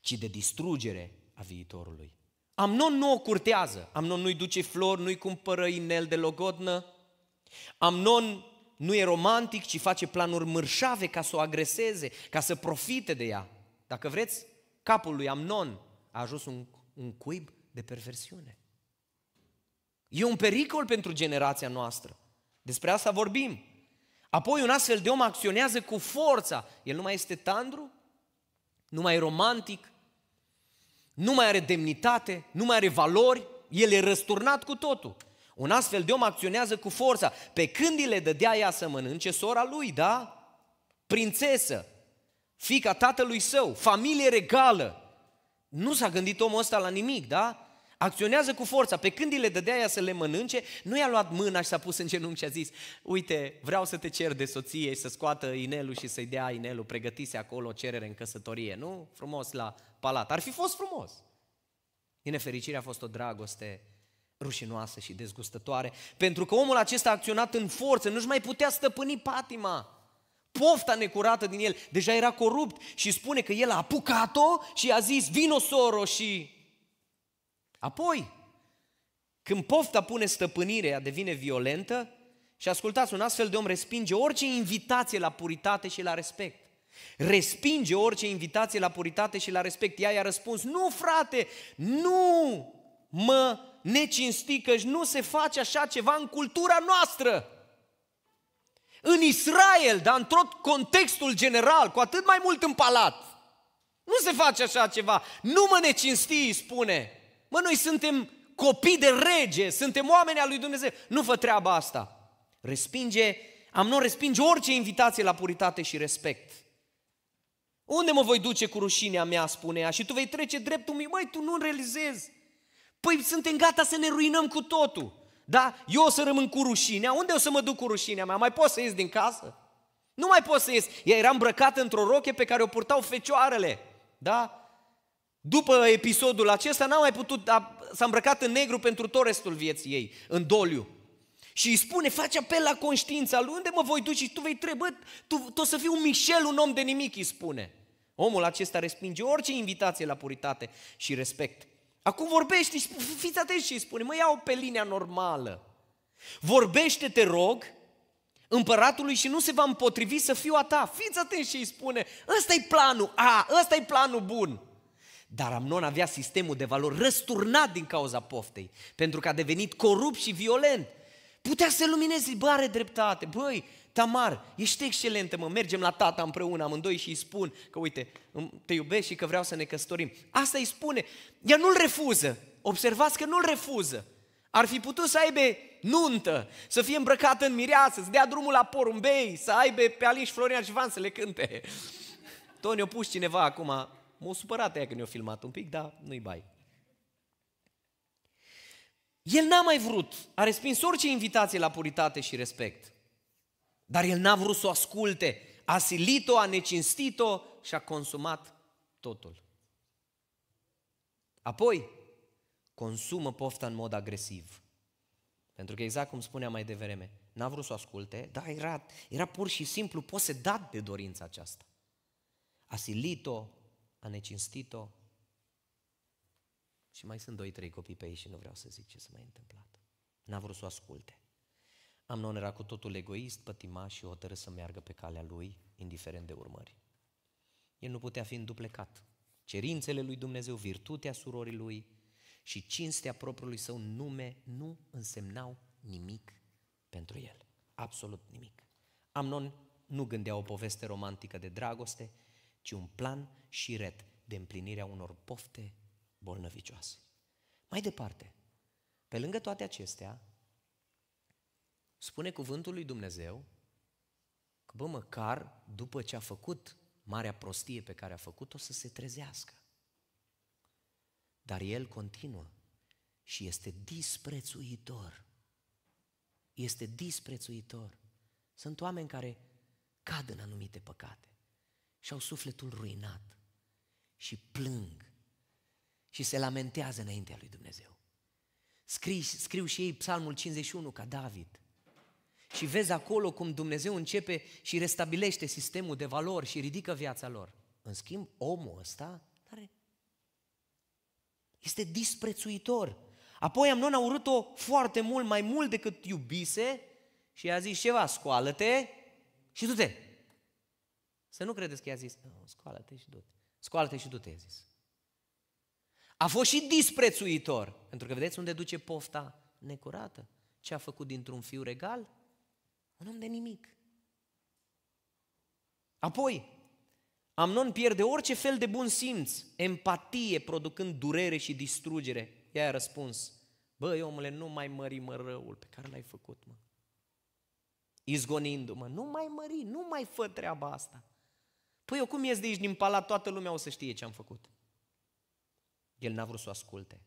ci de distrugere a viitorului. Amnon nu o curtează. Amnon nu-i duce flori, nu-i cumpără inel de logodnă. Amnon nu e romantic, ci face planuri mărșave ca să o agreseze, ca să profite de ea. Dacă vreți, capul lui Amnon a ajuns un, un cuib de perversiune. E un pericol pentru generația noastră. Despre asta vorbim. Apoi un astfel de om acționează cu forța. El nu mai este tandru, nu mai e romantic, nu mai are demnitate, nu mai are valori, el e răsturnat cu totul. Un astfel de om acționează cu forța. Pe când îi le dădea ea să mănânce, sora lui, da? Prințesă, fica tatălui său, familie regală. Nu s-a gândit omul ăsta la nimic, da? Acționează cu forța. Pe când îi le dădea ea să le mănânce, nu i-a luat mâna și s-a pus în genunchi și a zis, uite, vreau să te cer de soție și să scoată inelul și să-i dea inelul, pregătise acolo o cerere în căsătorie, nu? Frumos la palat. Ar fi fost frumos. Din nefericire a fost o dragoste rușinoasă și dezgustătoare, pentru că omul acesta a acționat în forță, nu-și mai putea stăpâni patima. Pofta necurată din el, deja era corupt și spune că el a apucat-o și a zis, vino soro și Apoi, când pofta pune stăpânire, ea devine violentă și ascultați, un astfel de om respinge orice invitație la puritate și la respect. Respinge orice invitație la puritate și la respect. Ea i-a răspuns, nu frate, nu mă necinsti că nu se face așa ceva în cultura noastră. În Israel, dar într tot contextul general, cu atât mai mult în palat. Nu se face așa ceva. Nu mă necinsti, spune. Mă, noi suntem copii de rege, suntem oameni al lui Dumnezeu. Nu fă treaba asta. Respinge, am nu respinge orice invitație la puritate și respect. Unde mă voi duce cu rușinea mea, spune ea, și tu vei trece dreptul meu, măi, tu nu realizezi. Păi suntem gata să ne ruinăm cu totul. Da? Eu o să rămân cu rușinea. Unde o să mă duc cu rușinea mea? Mai pot să ies din casă? Nu mai pot să ies. Ea era îmbrăcată într-o roche pe care o purtau fecioarele. Da? După episodul acesta n-a mai putut, a, s-a îmbrăcat în negru pentru tot restul vieții ei, în doliu. Și îi spune, face apel la conștiința lui, unde mă voi duce și tu vei trebui, tu, tu o să fii un Michel, un om de nimic, îi spune. Omul acesta respinge orice invitație la puritate și respect. Acum vorbește și fiți atenți și îi spune, mă iau pe linia normală. Vorbește, te rog, împăratului și nu se va împotrivi să fiu a ta. Fiți atenți și îi spune, ăsta e planul A, ăsta e planul bun. Dar Amnon avea sistemul de valori răsturnat din cauza poftei, pentru că a devenit corupt și violent. Putea să luminezi, bă, are dreptate, băi, Tamar, ești excelentă, mă, mergem la tata împreună, amândoi și îi spun că, uite, te iubesc și că vreau să ne căsătorim. Asta îi spune. Ea nu-l refuză. Observați că nu-l refuză. Ar fi putut să aibă nuntă, să fie îmbrăcată în mireasă, să dea drumul la porumbei, să aibă pe Aliș Florian și Van să le cânte. Tony, o pus cineva acum M-au supărat aia că ne-au filmat un pic, dar nu-i bai. El n-a mai vrut, a respins orice invitație la puritate și respect. Dar el n-a vrut să o asculte, a silit-o, a necinstit-o și a consumat totul. Apoi, consumă pofta în mod agresiv. Pentru că exact cum spunea mai devreme, n-a vrut să o asculte, dar era, era pur și simplu posedat de dorința aceasta. A silit-o, a necinstit-o și mai sunt doi, trei copii pe ei și nu vreau să zic ce s-a mai întâmplat. N-a vrut să o asculte. Amnon era cu totul egoist, pătima și hotărât să meargă pe calea lui, indiferent de urmări. El nu putea fi înduplecat. Cerințele lui Dumnezeu, virtutea surorii lui și cinstea propriului său nume nu însemnau nimic pentru el. Absolut nimic. Amnon nu gândea o poveste romantică de dragoste, ci un plan și ret de împlinirea unor pofte bolnăvicioase. Mai departe, pe lângă toate acestea, spune cuvântul lui Dumnezeu că, bă, măcar după ce a făcut marea prostie pe care a făcut-o, să se trezească. Dar el continuă și este disprețuitor. Este disprețuitor. Sunt oameni care cad în anumite păcate și au sufletul ruinat și plâng și se lamentează înaintea lui Dumnezeu. Scriu, scriu și ei psalmul 51 ca David. Și vezi acolo cum Dumnezeu începe și restabilește sistemul de valori și ridică viața lor. În schimb, omul ăsta are... este disprețuitor. Apoi Amnon a urât-o foarte mult, mai mult decât iubise și a zis ceva, scoală-te și du-te. Să nu credeți că i-a zis, scoală-te și du-te. Scoală-te și du-te, i-a zis. A fost și disprețuitor, pentru că vedeți unde duce pofta necurată. Ce a făcut dintr-un fiu regal? Un om de nimic. Apoi, Amnon pierde orice fel de bun simț, empatie, producând durere și distrugere. Ea a răspuns, băi omule, nu mai mări mă răul pe care l-ai făcut, mă. Izgonindu-mă, nu mai mări, nu mai fă treaba asta. Păi eu cum ies de aici din palat, toată lumea o să știe ce am făcut. El n-a vrut să o asculte.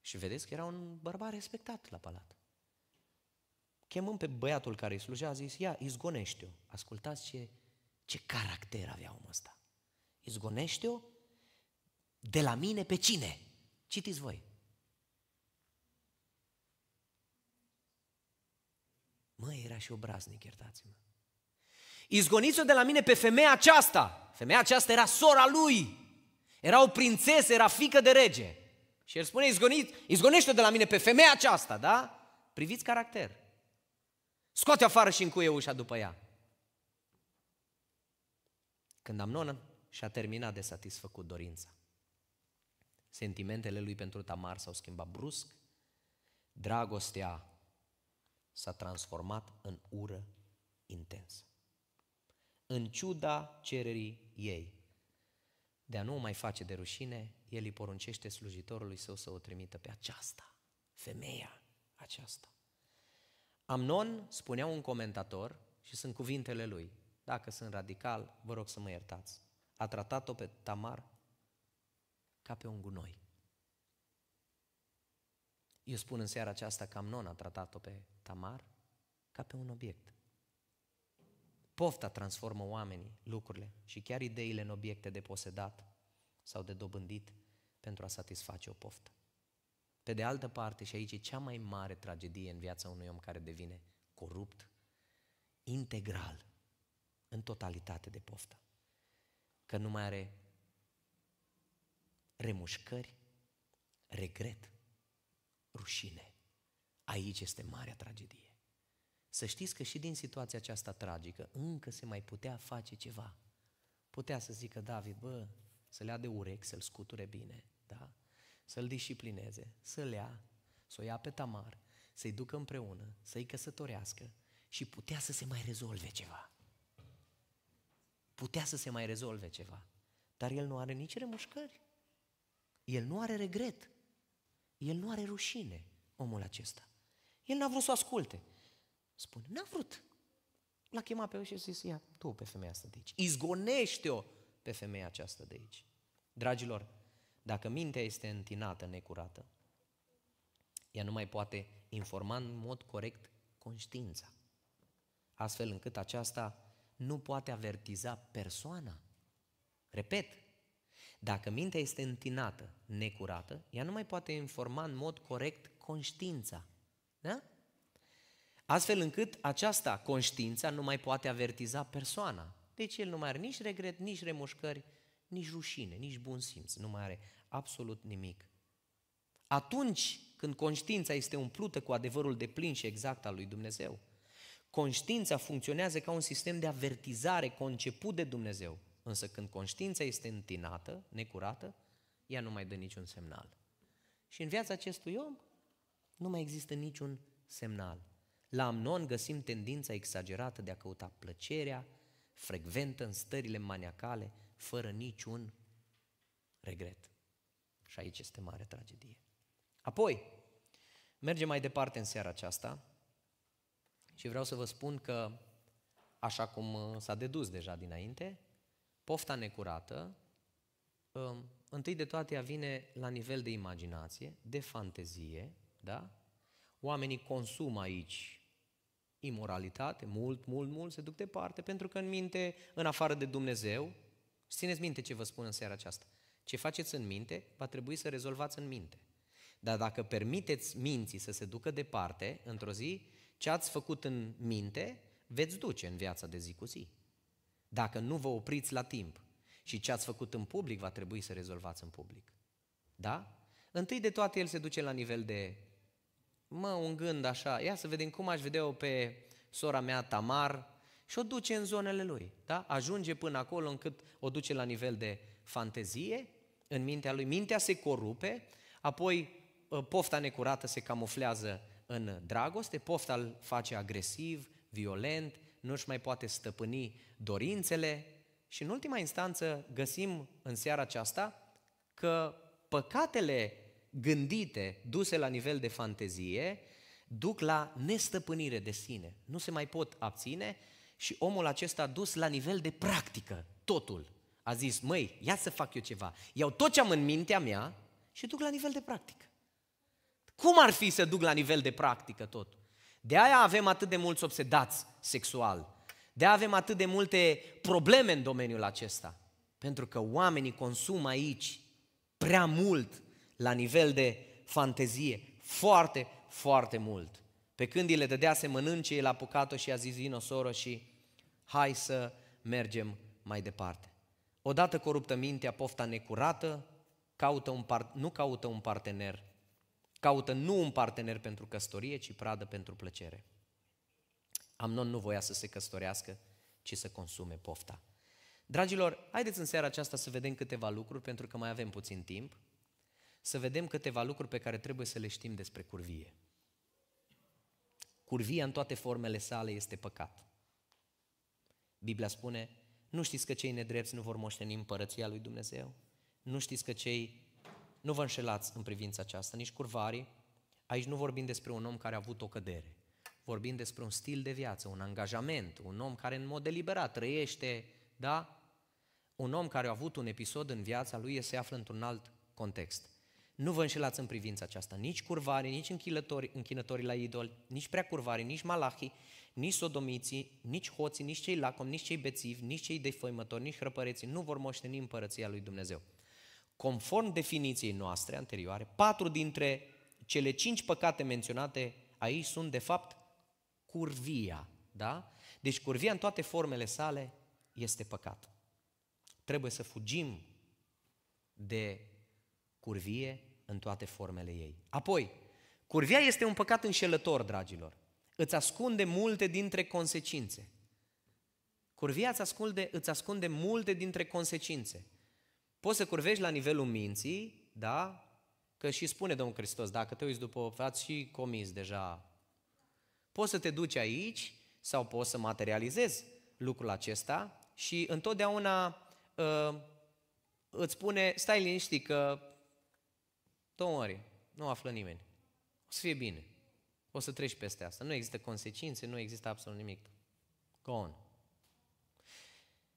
Și vedeți că era un bărbat respectat la palat. Chemăm pe băiatul care îi slujea, a zis, ia, izgonește-o. Ascultați ce, ce caracter avea omul ăsta. Izgonește-o de la mine pe cine? Citiți voi. Mă, era și obraznic, iertați-mă. Izgoniți-o de la mine pe femeia aceasta. Femeia aceasta era sora lui. Era o prințesă, era fică de rege. Și el spune, Izgoniți, izgonește-o de la mine pe femeia aceasta, da? Priviți caracter. Scoate afară și încuie ușa după ea. Când Amnon și-a terminat de satisfăcut dorința, sentimentele lui pentru Tamar s-au schimbat brusc, dragostea s-a transformat în ură intensă în ciuda cererii ei. De a nu mai face de rușine, el îi poruncește slujitorului său să o trimită pe aceasta, femeia aceasta. Amnon spunea un comentator și sunt cuvintele lui, dacă sunt radical, vă rog să mă iertați, a tratat-o pe Tamar ca pe un gunoi. Eu spun în seara aceasta că Amnon a tratat-o pe Tamar ca pe un obiect. Pofta transformă oamenii, lucrurile și chiar ideile în obiecte de posedat sau de dobândit pentru a satisface o poftă. Pe de altă parte, și aici e cea mai mare tragedie în viața unui om care devine corupt, integral, în totalitate de poftă. Că nu mai are remușcări, regret, rușine. Aici este marea tragedie. Să știți că și din situația aceasta tragică încă se mai putea face ceva. Putea să zică David, bă, să le ia de urechi, să-l scuture bine, da? Să-l disciplineze, să-l ia, să o ia pe Tamar, să-i ducă împreună, să-i căsătorească și putea să se mai rezolve ceva. Putea să se mai rezolve ceva. Dar el nu are nici remușcări. El nu are regret. El nu are rușine, omul acesta. El n-a vrut să o asculte. Spune, n-a vrut. L-a chemat pe el și a zis, ia tu pe femeia asta de aici. Izgonește-o pe femeia aceasta de aici. Dragilor, dacă mintea este întinată, necurată, ea nu mai poate informa în mod corect conștiința. Astfel încât aceasta nu poate avertiza persoana. Repet, dacă mintea este întinată, necurată, ea nu mai poate informa în mod corect conștiința. Da? Astfel încât aceasta, conștiința, nu mai poate avertiza persoana. Deci el nu mai are nici regret, nici remușcări, nici rușine, nici bun simț. Nu mai are absolut nimic. Atunci când conștiința este umplută cu adevărul de plin și exact al lui Dumnezeu, conștiința funcționează ca un sistem de avertizare conceput de Dumnezeu. Însă când conștiința este întinată, necurată, ea nu mai dă niciun semnal. Și în viața acestui om nu mai există niciun semnal. La Amnon găsim tendința exagerată de a căuta plăcerea frecventă în stările maniacale, fără niciun regret. Și aici este mare tragedie. Apoi, mergem mai departe în seara aceasta și vreau să vă spun că, așa cum uh, s-a dedus deja dinainte, pofta necurată, um, întâi de toate ea vine la nivel de imaginație, de fantezie, da? Oamenii consumă aici imoralitate, mult, mult, mult, se duc departe, pentru că în minte, în afară de Dumnezeu, țineți minte ce vă spun în seara aceasta, ce faceți în minte, va trebui să rezolvați în minte. Dar dacă permiteți minții să se ducă departe, într-o zi, ce ați făcut în minte, veți duce în viața de zi cu zi. Dacă nu vă opriți la timp și ce ați făcut în public, va trebui să rezolvați în public. Da? Întâi de toate, el se duce la nivel de mă, un gând așa, ia să vedem cum aș vedea-o pe sora mea Tamar și o duce în zonele lui, da? Ajunge până acolo încât o duce la nivel de fantezie în mintea lui, mintea se corupe, apoi ă, pofta necurată se camuflează în dragoste, pofta îl face agresiv, violent, nu-și mai poate stăpâni dorințele și în ultima instanță găsim în seara aceasta că păcatele gândite, duse la nivel de fantezie, duc la nestăpânire de sine. Nu se mai pot abține și omul acesta a dus la nivel de practică totul. A zis, măi, ia să fac eu ceva. Iau tot ce am în mintea mea și duc la nivel de practică. Cum ar fi să duc la nivel de practică tot? De aia avem atât de mulți obsedați sexual. De aia avem atât de multe probleme în domeniul acesta. Pentru că oamenii consumă aici prea mult la nivel de fantezie, foarte, foarte mult. Pe când îi le dădea să mănânce, el a apucat-o și a zis, vino soră și hai să mergem mai departe. Odată coruptă mintea, pofta necurată, caută un par- nu caută un partener, caută nu un partener pentru căsătorie, ci pradă pentru plăcere. Amnon nu voia să se căsătorească, ci să consume pofta. Dragilor, haideți în seara aceasta să vedem câteva lucruri, pentru că mai avem puțin timp să vedem câteva lucruri pe care trebuie să le știm despre curvie. Curvia în toate formele sale este păcat. Biblia spune, nu știți că cei nedrepți nu vor moșteni împărăția lui Dumnezeu? Nu știți că cei... Nu vă înșelați în privința aceasta, nici curvarii. Aici nu vorbim despre un om care a avut o cădere. Vorbim despre un stil de viață, un angajament, un om care în mod deliberat trăiește, da? Un om care a avut un episod în viața lui se află într-un alt context. Nu vă înșelați în privința aceasta, nici curvare, nici închinători, închinătorii la idol, nici prea curvare, nici malachi, nici sodomiții, nici hoții, nici cei lacom, nici cei bețivi, nici cei defăimători, nici hrăpăreții nu vor moșteni împărăția lui Dumnezeu. Conform definiției noastre anterioare, patru dintre cele cinci păcate menționate aici sunt de fapt curvia, da? Deci curvia în toate formele sale este păcat. Trebuie să fugim de curvie, în toate formele ei. Apoi, curvia este un păcat înșelător, dragilor. Îți ascunde multe dintre consecințe. Curvia îți ascunde, îți ascunde multe dintre consecințe. Poți să curvești la nivelul minții, da? Că și spune Domnul Hristos, dacă te uiți după, ați și comis deja. Poți să te duci aici sau poți să materializezi lucrul acesta și întotdeauna uh, îți spune, stai liniștit că două nu află nimeni. O să fie bine. O să treci peste asta. Nu există consecințe, nu există absolut nimic. Gone.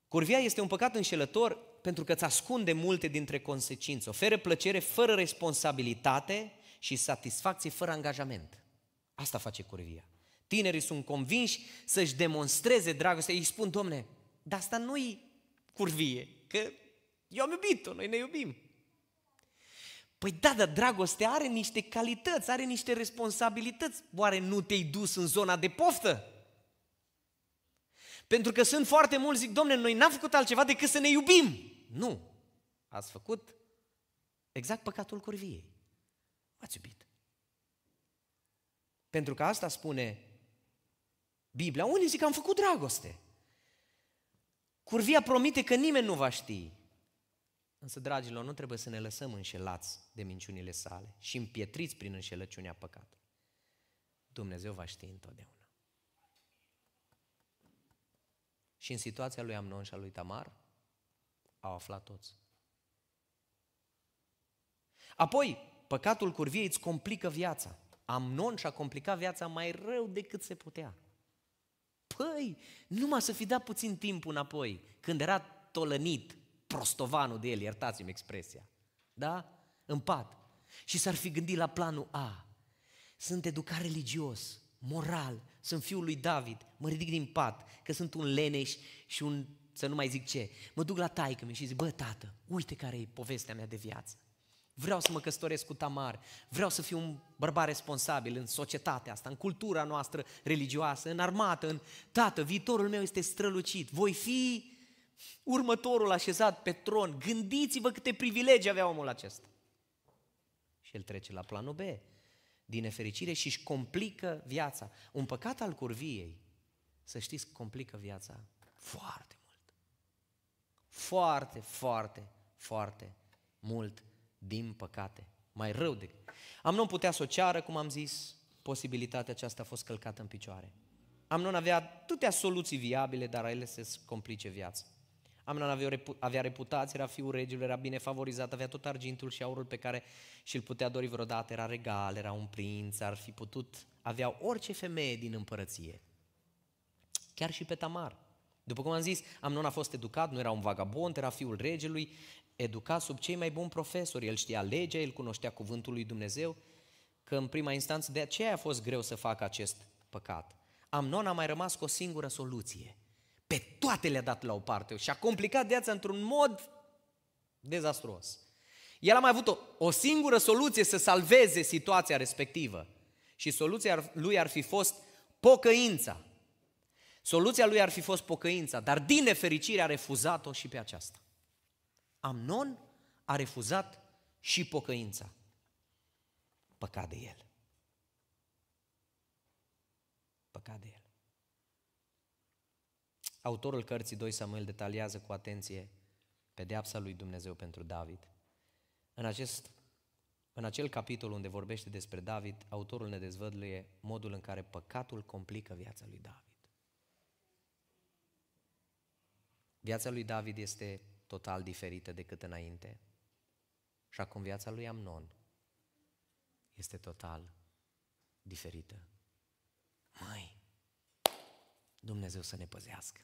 Curvia este un păcat înșelător pentru că îți ascunde multe dintre consecințe. Oferă plăcere fără responsabilitate și satisfacție fără angajament. Asta face curvia. Tinerii sunt convinși să-și demonstreze dragostea. Ei spun, domne, dar asta nu-i curvie, că eu am iubit-o, noi ne iubim. Păi da, dar dragostea are niște calități, are niște responsabilități. Oare nu te-ai dus în zona de poftă? Pentru că sunt foarte mulți, zic, domne, noi n-am făcut altceva decât să ne iubim. Nu. Ați făcut exact păcatul curviei. Ați iubit. Pentru că asta spune Biblia. Unii zic că am făcut dragoste. Curvia promite că nimeni nu va ști Însă, dragilor, nu trebuie să ne lăsăm înșelați de minciunile sale și împietriți prin înșelăciunea păcatului. Dumnezeu va ști întotdeauna. Și în situația lui Amnon și a lui Tamar au aflat toți. Apoi, păcatul curviei îți complică viața. Amnon și-a complicat viața mai rău decât se putea. Păi, numai să fi dat puțin timp înapoi, când era tolănit, prostovanul de el, iertați-mi expresia, da? În pat. Și s-ar fi gândit la planul A. Sunt educat religios, moral, sunt fiul lui David, mă ridic din pat, că sunt un leneș și un, să nu mai zic ce. Mă duc la taică mi și zic, bă, tată, uite care e povestea mea de viață. Vreau să mă căsătoresc cu Tamar, vreau să fiu un bărbat responsabil în societatea asta, în cultura noastră religioasă, în armată, în tată, viitorul meu este strălucit, voi fi Următorul așezat pe tron, gândiți-vă câte privilegii avea omul acesta. Și el trece la planul B, din nefericire, și își complică viața. Un păcat al curviei, să știți, complică viața foarte mult. Foarte, foarte, foarte mult, din păcate. Mai rău decât. nu putea să o ceară, cum am zis, posibilitatea aceasta a fost călcată în picioare. Am nu avea toate soluții viabile, dar ele se complice viața. Amnon avea, reputație, era fiul regelui, era bine favorizat, avea tot argintul și aurul pe care și-l putea dori vreodată, era regal, era un prinț, ar fi putut, avea orice femeie din împărăție. Chiar și pe Tamar. După cum am zis, Amnon a fost educat, nu era un vagabond, era fiul regelui, educat sub cei mai buni profesori. El știa legea, el cunoștea cuvântul lui Dumnezeu, că în prima instanță de aceea a fost greu să facă acest păcat. Amnon a mai rămas cu o singură soluție – pe toate le-a dat la o parte și a complicat viața într-un mod dezastruos. El a mai avut o, o singură soluție să salveze situația respectivă. Și soluția lui ar fi fost pocăința. Soluția lui ar fi fost pocăința, dar din nefericire a refuzat-o și pe aceasta. Amnon a refuzat și pocăința. Păcat de el. Păcat de el. Autorul cărții 2 Samuel detaliază cu atenție pedeapsa lui Dumnezeu pentru David. În, acest, în acel capitol unde vorbește despre David, autorul ne dezvăluie modul în care păcatul complică viața lui David. Viața lui David este total diferită decât înainte. Și acum viața lui Amnon este total diferită. Mai, Dumnezeu să ne păzească.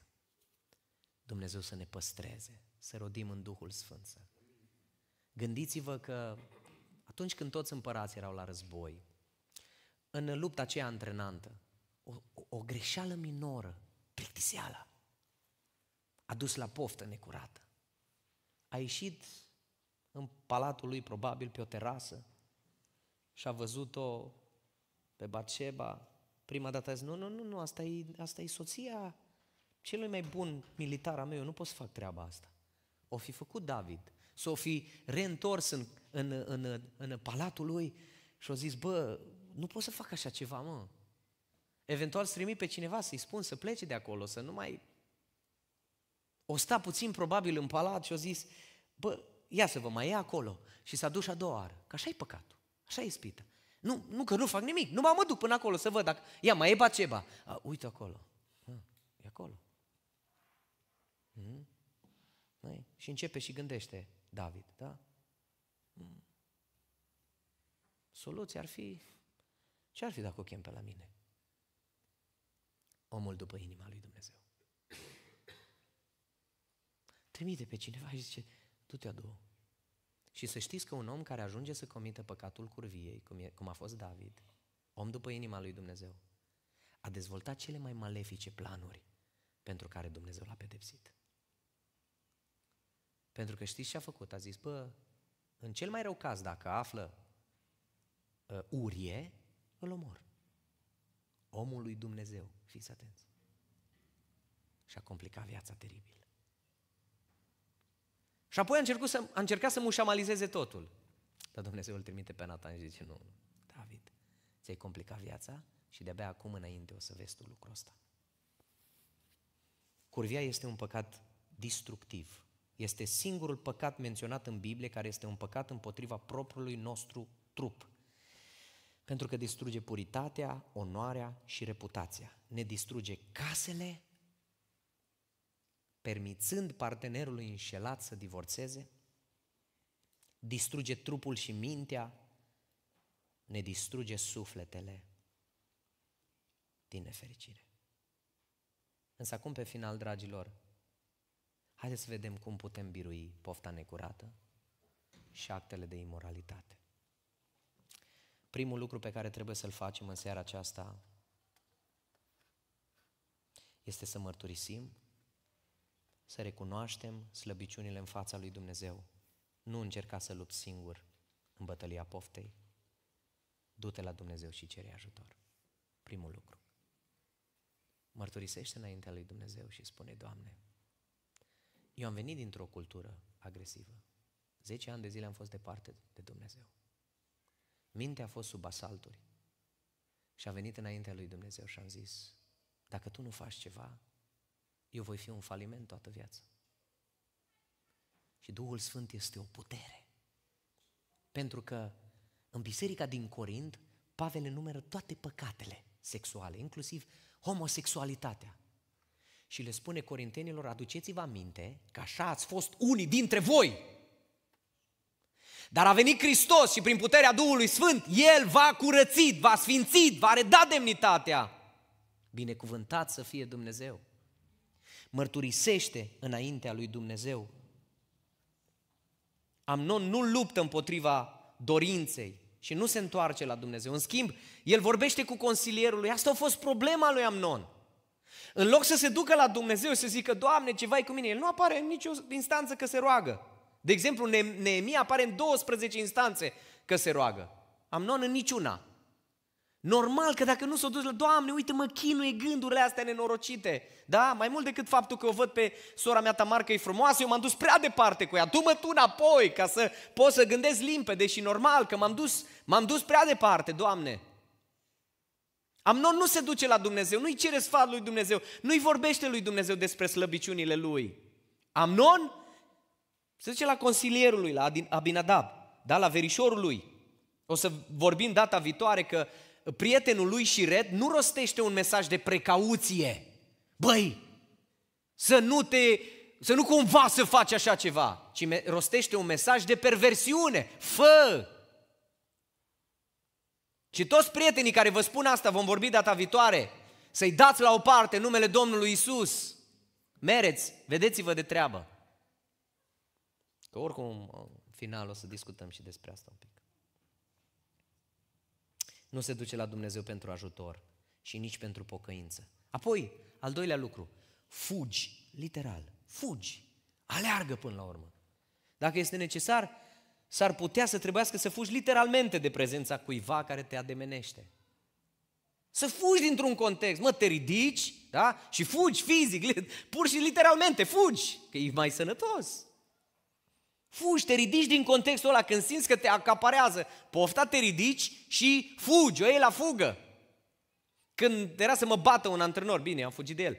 Dumnezeu să ne păstreze, să rodim în Duhul Sfânt. Gândiți-vă că atunci când toți împărații erau la război, în lupta aceea antrenantă, o, o, o greșeală minoră, plictiseala, a dus la poftă necurată. A ieșit în palatul lui, probabil pe o terasă, și a văzut-o pe Baceba. Prima dată a zis, nu, nu, nu, nu asta, e, asta e soția cel mai bun militar a meu, eu nu pot să fac treaba asta. O fi făcut David, s-o fi reîntors în, în, în, în palatul lui și o zis, bă, nu pot să fac așa ceva, mă. Eventual să trimit pe cineva să-i spun să plece de acolo, să nu mai... O sta puțin probabil în palat și o zis, bă, ia să vă mai ia acolo. Și s-a dus a doua oară, că așa e păcatul, așa e ispită. Nu, nu că nu fac nimic, nu mă duc până acolo să văd dacă... Ia, mai e ceva. uite acolo. A, e acolo. Mm? Și începe și gândește David, da? Mm. Soluția ar fi, ce ar fi dacă o chem pe la mine? Omul după inima lui Dumnezeu. Trimite pe cineva și zice, du-te adu. Și să știți că un om care ajunge să comită păcatul curviei, cum, e, cum a fost David, om după inima lui Dumnezeu, a dezvoltat cele mai malefice planuri pentru care Dumnezeu l-a pedepsit. Pentru că știți ce a făcut? A zis, bă, în cel mai rău caz, dacă află uh, urie, îl omor. Omul lui Dumnezeu, fiți atenți. Și a complicat viața teribil. Și apoi a încercat să, a încercat să mușamalizeze totul. Dar Dumnezeu îl trimite pe Nathan și zice, nu, David, ți-ai complicat viața și de-abia acum înainte o să vezi tu lucrul ăsta. Curvia este un păcat distructiv. Este singurul păcat menționat în Biblie care este un păcat împotriva propriului nostru trup. Pentru că distruge puritatea, onoarea și reputația. Ne distruge casele, permițând partenerului înșelat să divorțeze, distruge trupul și mintea, ne distruge sufletele din nefericire. Însă acum pe final, dragilor, Haideți să vedem cum putem birui pofta necurată și actele de imoralitate. Primul lucru pe care trebuie să-l facem în seara aceasta este să mărturisim, să recunoaștem slăbiciunile în fața lui Dumnezeu. Nu încerca să lupți singur în bătălia poftei. Du-te la Dumnezeu și cere ajutor. Primul lucru. Mărturisește înaintea lui Dumnezeu și spune, Doamne, eu am venit dintr-o cultură agresivă. Zece ani de zile am fost departe de Dumnezeu. Mintea a fost sub asalturi. Și a venit înaintea lui Dumnezeu și am zis, dacă tu nu faci ceva, eu voi fi un faliment toată viața. Și Duhul Sfânt este o putere. Pentru că în biserica din Corint, Pavel enumeră toate păcatele sexuale, inclusiv homosexualitatea și le spune corintenilor, aduceți-vă aminte că așa ați fost unii dintre voi. Dar a venit Hristos și prin puterea Duhului Sfânt, El va curățit, va sfințit, va reda demnitatea. Binecuvântat să fie Dumnezeu. Mărturisește înaintea lui Dumnezeu. Amnon nu luptă împotriva dorinței și nu se întoarce la Dumnezeu. În schimb, el vorbește cu consilierul lui. Asta a fost problema lui Amnon. În loc să se ducă la Dumnezeu și să zică, Doamne, ce vai cu mine, el nu apare în nicio instanță că se roagă. De exemplu, Neemia apare în 12 instanțe că se roagă. Am Amnon în niciuna. Normal că dacă nu s-o duci la Doamne, uite mă chinuie gândurile astea nenorocite. Da? Mai mult decât faptul că o văd pe sora mea Tamar că e frumoasă, eu m-am dus prea departe cu ea. Tu mă tu înapoi ca să pot să gândesc limpede și normal că m-am dus, m-am dus prea departe, Doamne. Amnon nu se duce la Dumnezeu, nu-i cere sfat lui Dumnezeu, nu-i vorbește lui Dumnezeu despre slăbiciunile lui. Amnon se duce la consilierul lui, la Abinadab, da, la verișorul lui. O să vorbim data viitoare că prietenul lui Red nu rostește un mesaj de precauție. Băi, să nu te să nu cumva să faci așa ceva, ci rostește un mesaj de perversiune. Fă! Și toți prietenii care vă spun asta, vom vorbi data viitoare, să-i dați la o parte numele Domnului Isus. Mereți, vedeți-vă de treabă. Că oricum, în final, o să discutăm și despre asta un pic. Nu se duce la Dumnezeu pentru ajutor și nici pentru pocăință. Apoi, al doilea lucru, fugi, literal, fugi, aleargă până la urmă. Dacă este necesar, s-ar putea să trebuiască să fugi literalmente de prezența cuiva care te ademenește. Să fugi dintr-un context, mă, te ridici, da? Și fugi fizic, pur și literalmente fugi, că e mai sănătos. Fugi, te ridici din contextul ăla când simți că te acaparează. Pofta, te ridici și fugi, o iei la fugă. Când era să mă bată un antrenor, bine, am fugit de el.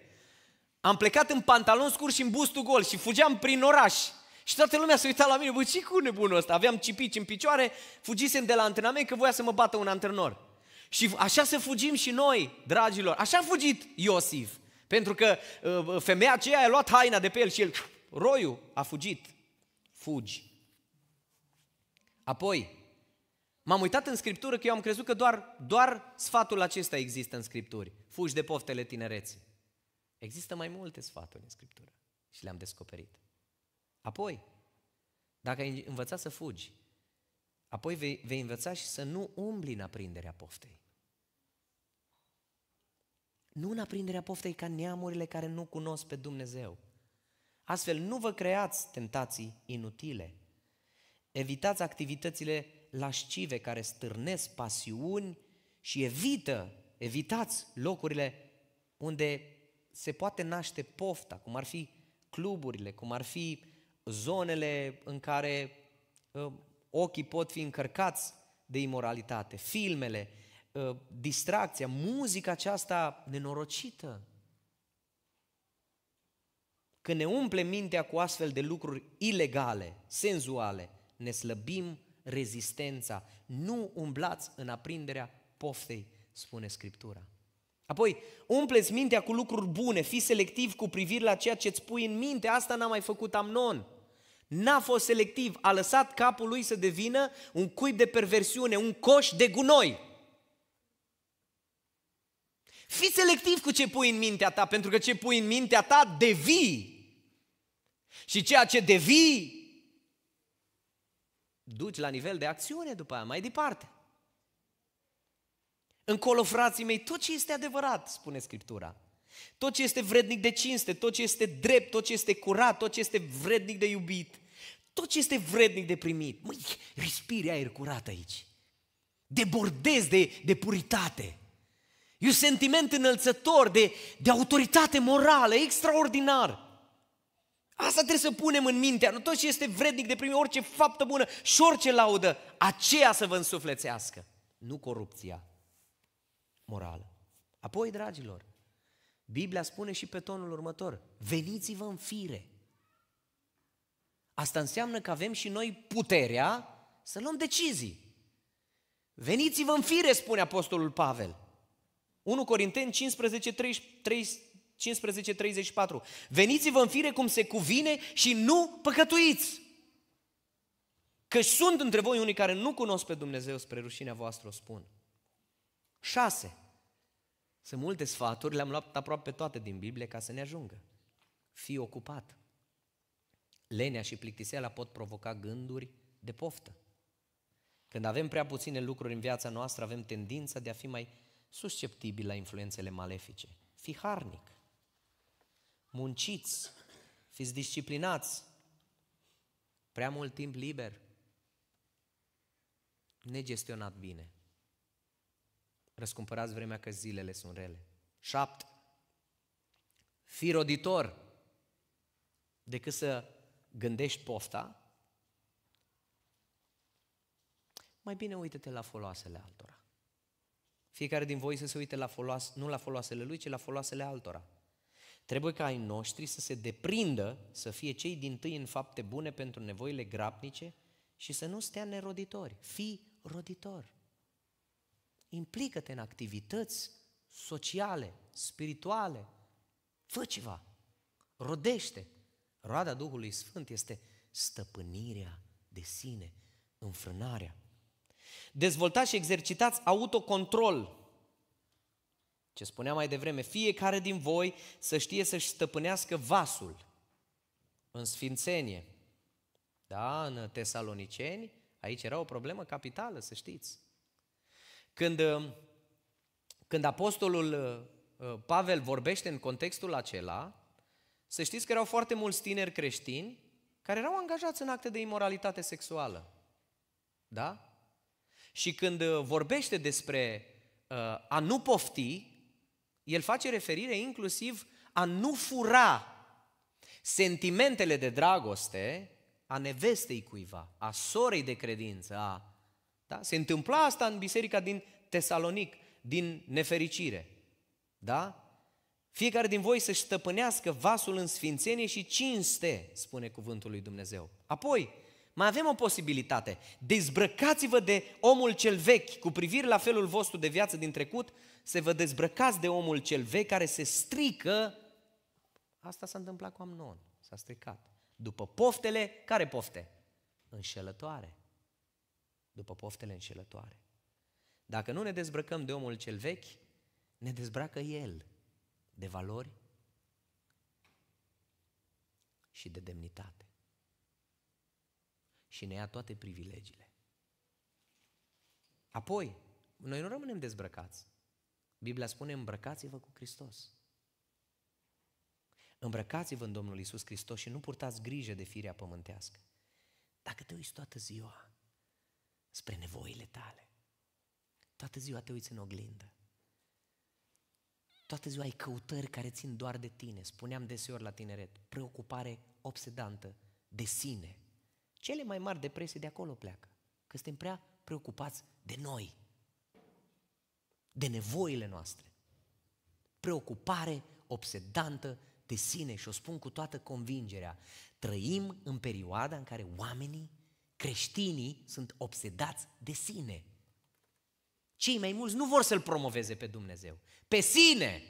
Am plecat în pantalon scurt și în bustul gol și fugeam prin oraș. Și toată lumea se uita la mine, bă, ce cu nebunul ăsta? Aveam cipici în picioare, fugisem de la antrenament că voia să mă bată un antrenor. Și așa să fugim și noi, dragilor. Așa a fugit Iosif. Pentru că uh, femeia aceea a luat haina de pe el și el, roiu, a fugit. Fugi. Apoi, m-am uitat în Scriptură că eu am crezut că doar, doar sfatul acesta există în Scripturi. Fugi de poftele tinereții. Există mai multe sfaturi în Scriptură și le-am descoperit. Apoi, dacă ai învățat să fugi, apoi vei, vei învăța și să nu umbli în aprinderea poftei. Nu în aprinderea poftei ca neamurile care nu cunosc pe Dumnezeu. Astfel, nu vă creați tentații inutile. Evitați activitățile lascive care stârnesc pasiuni și evită, evitați locurile unde se poate naște pofta, cum ar fi cluburile, cum ar fi zonele în care uh, ochii pot fi încărcați de imoralitate, filmele, uh, distracția, muzica aceasta nenorocită. Când ne umple mintea cu astfel de lucruri ilegale, senzuale, ne slăbim rezistența. Nu umblați în aprinderea poftei, spune Scriptura. Apoi, umpleți mintea cu lucruri bune, fii selectiv cu privire la ceea ce îți pui în minte. Asta n-a mai făcut Amnon. N-a fost selectiv, a lăsat capul lui să devină un cuib de perversiune, un coș de gunoi. Fii selectiv cu ce pui în mintea ta, pentru că ce pui în mintea ta devii. Și ceea ce devii, duci la nivel de acțiune după aia, mai departe. Încolo, frații mei, tot ce este adevărat, spune Scriptura, tot ce este vrednic de cinste, tot ce este drept, tot ce este curat, tot ce este vrednic de iubit, tot ce este vrednic de primit. Măi, respiri aer curat aici. Debordez de, de puritate. E un sentiment înălțător de, de autoritate morală, extraordinar. Asta trebuie să punem în mintea, nu tot ce este vrednic de primit, orice faptă bună și orice laudă, aceea să vă însuflețească, nu corupția morală. Apoi, dragilor, Biblia spune și pe tonul următor, veniți-vă în fire. Asta înseamnă că avem și noi puterea să luăm decizii. Veniți-vă în fire, spune Apostolul Pavel. 1 Corinteni 15, 3, 15 34. Veniți-vă în fire cum se cuvine și nu păcătuiți. Că sunt între voi unii care nu cunosc pe Dumnezeu spre rușinea voastră, o spun. 6. Sunt multe sfaturi, le-am luat aproape toate din Biblie ca să ne ajungă. Fii ocupat lenea și plictiseala pot provoca gânduri de poftă. Când avem prea puține lucruri în viața noastră, avem tendința de a fi mai susceptibili la influențele malefice. Fi harnic, munciți, fiți disciplinați, prea mult timp liber, negestionat bine. Răscumpărați vremea că zilele sunt rele. șapte. Fi roditor decât să gândești pofta, mai bine uită-te la foloasele altora. Fiecare din voi să se uite la foloas, nu la foloasele lui, ci la foloasele altora. Trebuie ca ai noștri să se deprindă să fie cei din tâi în fapte bune pentru nevoile grapnice și să nu stea neroditori. Fii roditor. Implică-te în activități sociale, spirituale. Fă ceva. Rodește. Roada Duhului Sfânt este stăpânirea de sine, înfrânarea. Dezvoltați și exercitați autocontrol. Ce spuneam mai devreme, fiecare din voi să știe să-și stăpânească vasul în sfințenie. Da, în tesaloniceni, aici era o problemă capitală, să știți. Când, uh, când apostolul uh, uh, Pavel vorbește în contextul acela, să știți că erau foarte mulți tineri creștini care erau angajați în acte de imoralitate sexuală. Da? Și când uh, vorbește despre uh, a nu pofti, el face referire inclusiv a nu fura sentimentele de dragoste a nevestei cuiva, a sorei de credință. A, da? Se întâmpla asta în biserica din Tesalonic, din nefericire. Da? Fiecare din voi să-și stăpânească vasul în sfințenie și cinste, spune cuvântul lui Dumnezeu. Apoi, mai avem o posibilitate. Dezbrăcați-vă de omul cel vechi, cu privire la felul vostru de viață din trecut, să vă dezbrăcați de omul cel vechi care se strică. Asta s-a întâmplat cu Amnon, s-a stricat. După poftele, care pofte? Înșelătoare. După poftele înșelătoare. Dacă nu ne dezbrăcăm de omul cel vechi, ne dezbracă el de valori și de demnitate. Și ne ia toate privilegiile. Apoi, noi nu rămânem dezbrăcați. Biblia spune îmbrăcați-vă cu Hristos. Îmbrăcați-vă în Domnul Isus Hristos și nu purtați grijă de firea pământească. Dacă te uiți toată ziua spre nevoile tale, toată ziua te uiți în oglindă Toată ziua ai căutări care țin doar de tine. Spuneam deseori la tineret, preocupare obsedantă de sine. Cele mai mari depresii de acolo pleacă, că suntem prea preocupați de noi, de nevoile noastre. Preocupare obsedantă de sine și o spun cu toată convingerea. Trăim în perioada în care oamenii, creștinii, sunt obsedați de sine. Cei mai mulți nu vor să-L promoveze pe Dumnezeu, pe sine.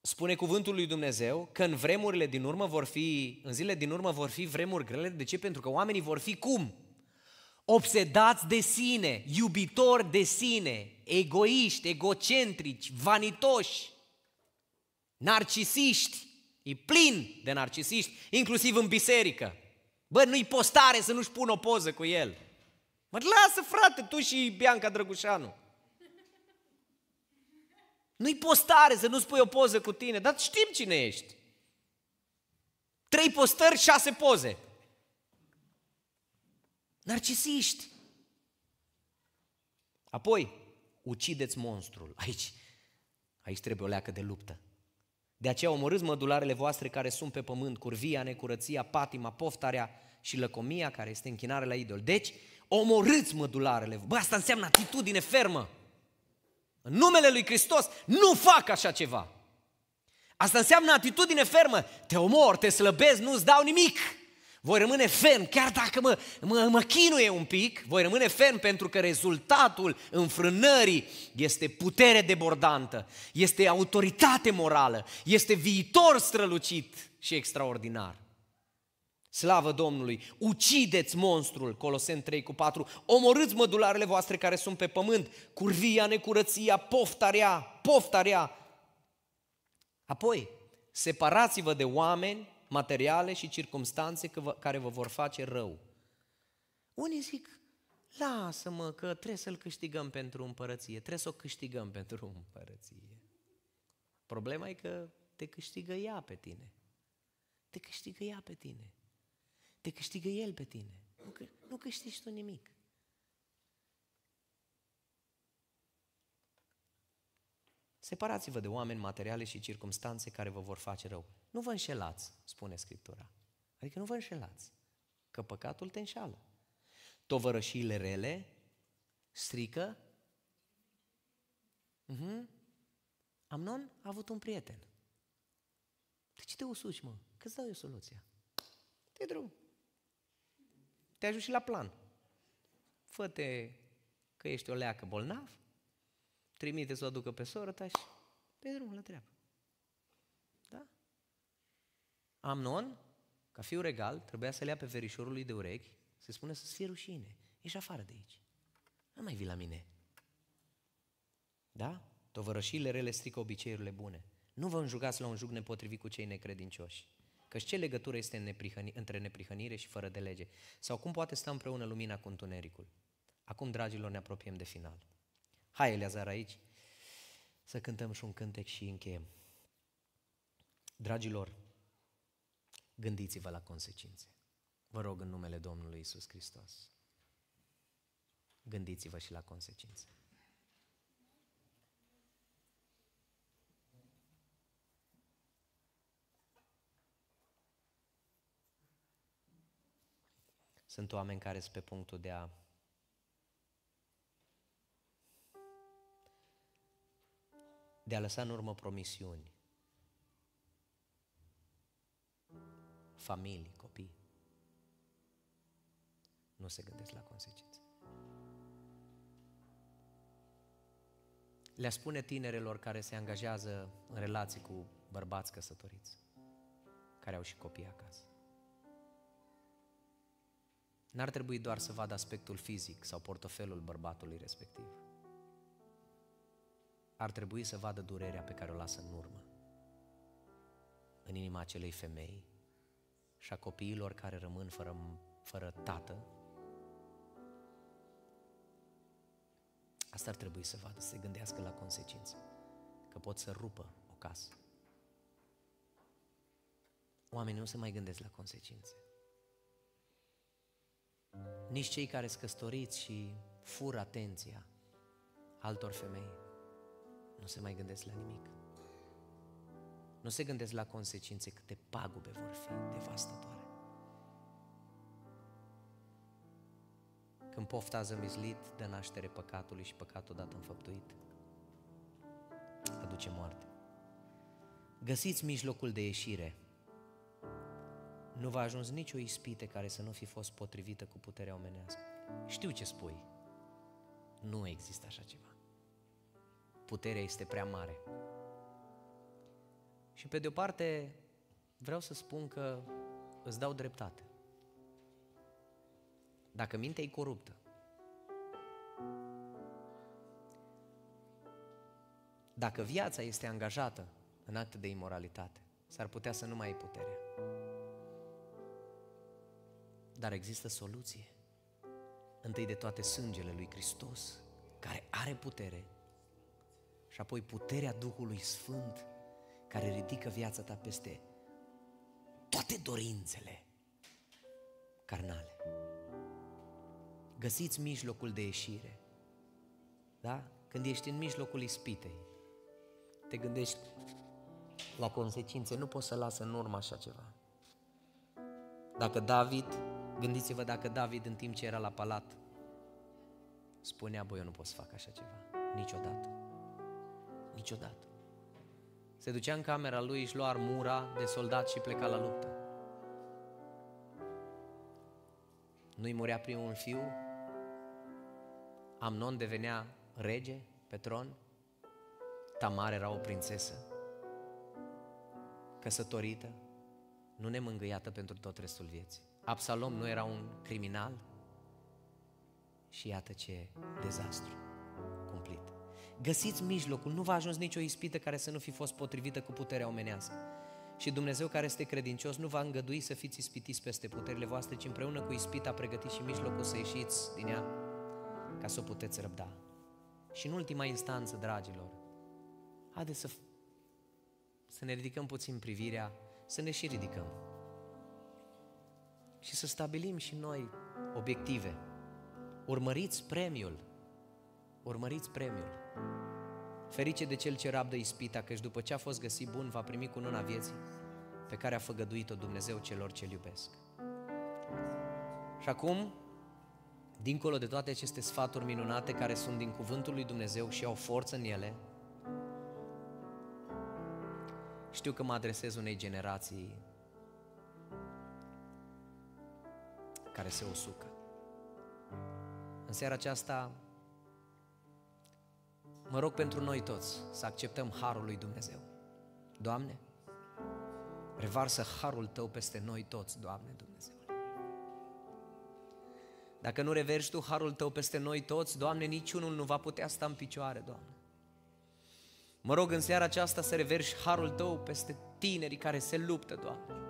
Spune cuvântul lui Dumnezeu că în vremurile din urmă vor fi, în zilele din urmă vor fi vremuri grele. De ce? Pentru că oamenii vor fi cum? Obsedați de sine, iubitori de sine, egoiști, egocentrici, vanitoși, narcisiști. E plin de narcisiști, inclusiv în biserică. Bă, nu-i postare să nu-și pun o poză cu el. Mă lasă, frate, tu și Bianca Drăgușanu. Nu-i postare să nu-ți pui o poză cu tine, dar știm cine ești. Trei postări, șase poze. Narcisiști. Apoi, ucideți monstrul. Aici, aici trebuie o leacă de luptă. De aceea omorâți mădularele voastre care sunt pe pământ, curvia, necurăția, patima, poftarea și lăcomia care este închinare la idol. Deci, omorâți mădularele. Bă, asta înseamnă atitudine fermă. În numele lui Hristos nu fac așa ceva. Asta înseamnă atitudine fermă. Te omor, te slăbesc, nu-ți dau nimic. Voi rămâne ferm, chiar dacă mă, mă, mă chinuie un pic, voi rămâne ferm pentru că rezultatul înfrânării este putere debordantă, este autoritate morală, este viitor strălucit și extraordinar. Slavă Domnului! Ucideți monstrul, Colosen 3 cu 4, omorâți mădularele voastre care sunt pe pământ, curvia, necurăția, poftarea, poftarea. Apoi, separați-vă de oameni, materiale și circumstanțe care vă vor face rău. Unii zic, lasă-mă că trebuie să-l câștigăm pentru împărăție, trebuie să o câștigăm pentru împărăție. Problema e că te câștigă ea pe tine. Te câștigă ea pe tine te câștigă El pe tine. Nu, că, nu câștigi tu nimic. Separați-vă de oameni, materiale și circumstanțe care vă vor face rău. Nu vă înșelați, spune Scriptura. Adică nu vă înșelați, că păcatul te înșală. Tovărășiile rele strică. Uh-huh. Amnon a avut un prieten. De ce te usuci, mă? Că-ți dau eu soluția. Te drum te ajut și la plan. Fă-te că ești o leacă bolnav, trimite să o aducă pe soră ta și pe drumul la treabă. Da? Amnon, ca fiu regal, trebuia să le ia pe verișorul lui de urechi, se spune să-ți fie rușine, ești afară de aici. Nu mai vii la mine. Da? Tovărășile rele strică obiceiurile bune. Nu vă înjugați la un jug nepotrivit cu cei necredincioși. Căci ce legătură este neprihăni, între neprihănire și fără de lege? Sau cum poate sta împreună lumina cu întunericul? Acum, dragilor, ne apropiem de final. Hai, Eleazar, aici să cântăm și un cântec și încheiem. Dragilor, gândiți-vă la consecințe. Vă rog în numele Domnului Isus Hristos. Gândiți-vă și la consecințe. Sunt oameni care sunt pe punctul de a de a lăsa în urmă promisiuni, familii, copii. Nu se gândesc la consecințe. Le-a spune tinerelor care se angajează în relații cu bărbați căsătoriți, care au și copii acasă. N-ar trebui doar să vadă aspectul fizic sau portofelul bărbatului respectiv. Ar trebui să vadă durerea pe care o lasă în urmă, în inima acelei femei și a copiilor care rămân fără, fără tată. Asta ar trebui să vadă, să se gândească la consecințe, că pot să rupă o casă. Oamenii nu se mai gândesc la consecințe nici cei care sunt căsătoriți și fură atenția altor femei nu se mai gândesc la nimic. Nu se gândesc la consecințe câte pagube vor fi devastatoare. Când pofta zămizlit dă naștere păcatului și păcatul odată înfăptuit, aduce moarte. Găsiți mijlocul de ieșire nu va ajuns nicio ispite care să nu fi fost potrivită cu puterea omenească. Știu ce spui. Nu există așa ceva. Puterea este prea mare. Și pe de o parte vreau să spun că îți dau dreptate. Dacă mintea e coruptă, dacă viața este angajată în acte de imoralitate, s-ar putea să nu mai ai puterea. Dar există soluție. Întâi de toate sângele lui Hristos, care are putere, și apoi puterea Duhului Sfânt, care ridică viața ta peste toate dorințele carnale. Găsiți mijlocul de ieșire. Da? Când ești în mijlocul ispitei, te gândești la consecințe, nu poți să lasă în urmă așa ceva. Dacă David Gândiți-vă dacă David în timp ce era la palat spunea, băi, eu nu pot să fac așa ceva. Niciodată. Niciodată. Se ducea în camera lui, își lua armura de soldat și pleca la luptă. Nu-i murea primul fiu, Amnon devenea rege pe tron, Tamar era o prințesă, căsătorită, nu mângâiată pentru tot restul vieții. Absalom nu era un criminal? Și iată ce dezastru cumplit. Găsiți mijlocul, nu v-a ajuns nicio ispită care să nu fi fost potrivită cu puterea omenească. Și Dumnezeu care este credincios nu va îngădui să fiți ispitiți peste puterile voastre, ci împreună cu ispita pregătiți și mijlocul să ieșiți din ea ca să o puteți răbda. Și în ultima instanță, dragilor, haideți să, să ne ridicăm puțin privirea, să ne și ridicăm și să stabilim și noi obiective. Urmăriți premiul. Urmăriți premiul. Ferice de cel ce rabdă ispita, căci după ce a fost găsit bun, va primi cu nuna vieții pe care a făgăduit-o Dumnezeu celor ce-L iubesc. Și acum, dincolo de toate aceste sfaturi minunate care sunt din cuvântul lui Dumnezeu și au forță în ele, știu că mă adresez unei generații care se usucă. În seara aceasta mă rog pentru noi toți să acceptăm harul lui Dumnezeu. Doamne, revarsă harul tău peste noi toți, Doamne Dumnezeu. Dacă nu reverși tu harul tău peste noi toți, Doamne, niciunul nu va putea sta în picioare, Doamne. Mă rog în seara aceasta să reverși harul tău peste tinerii care se luptă, Doamne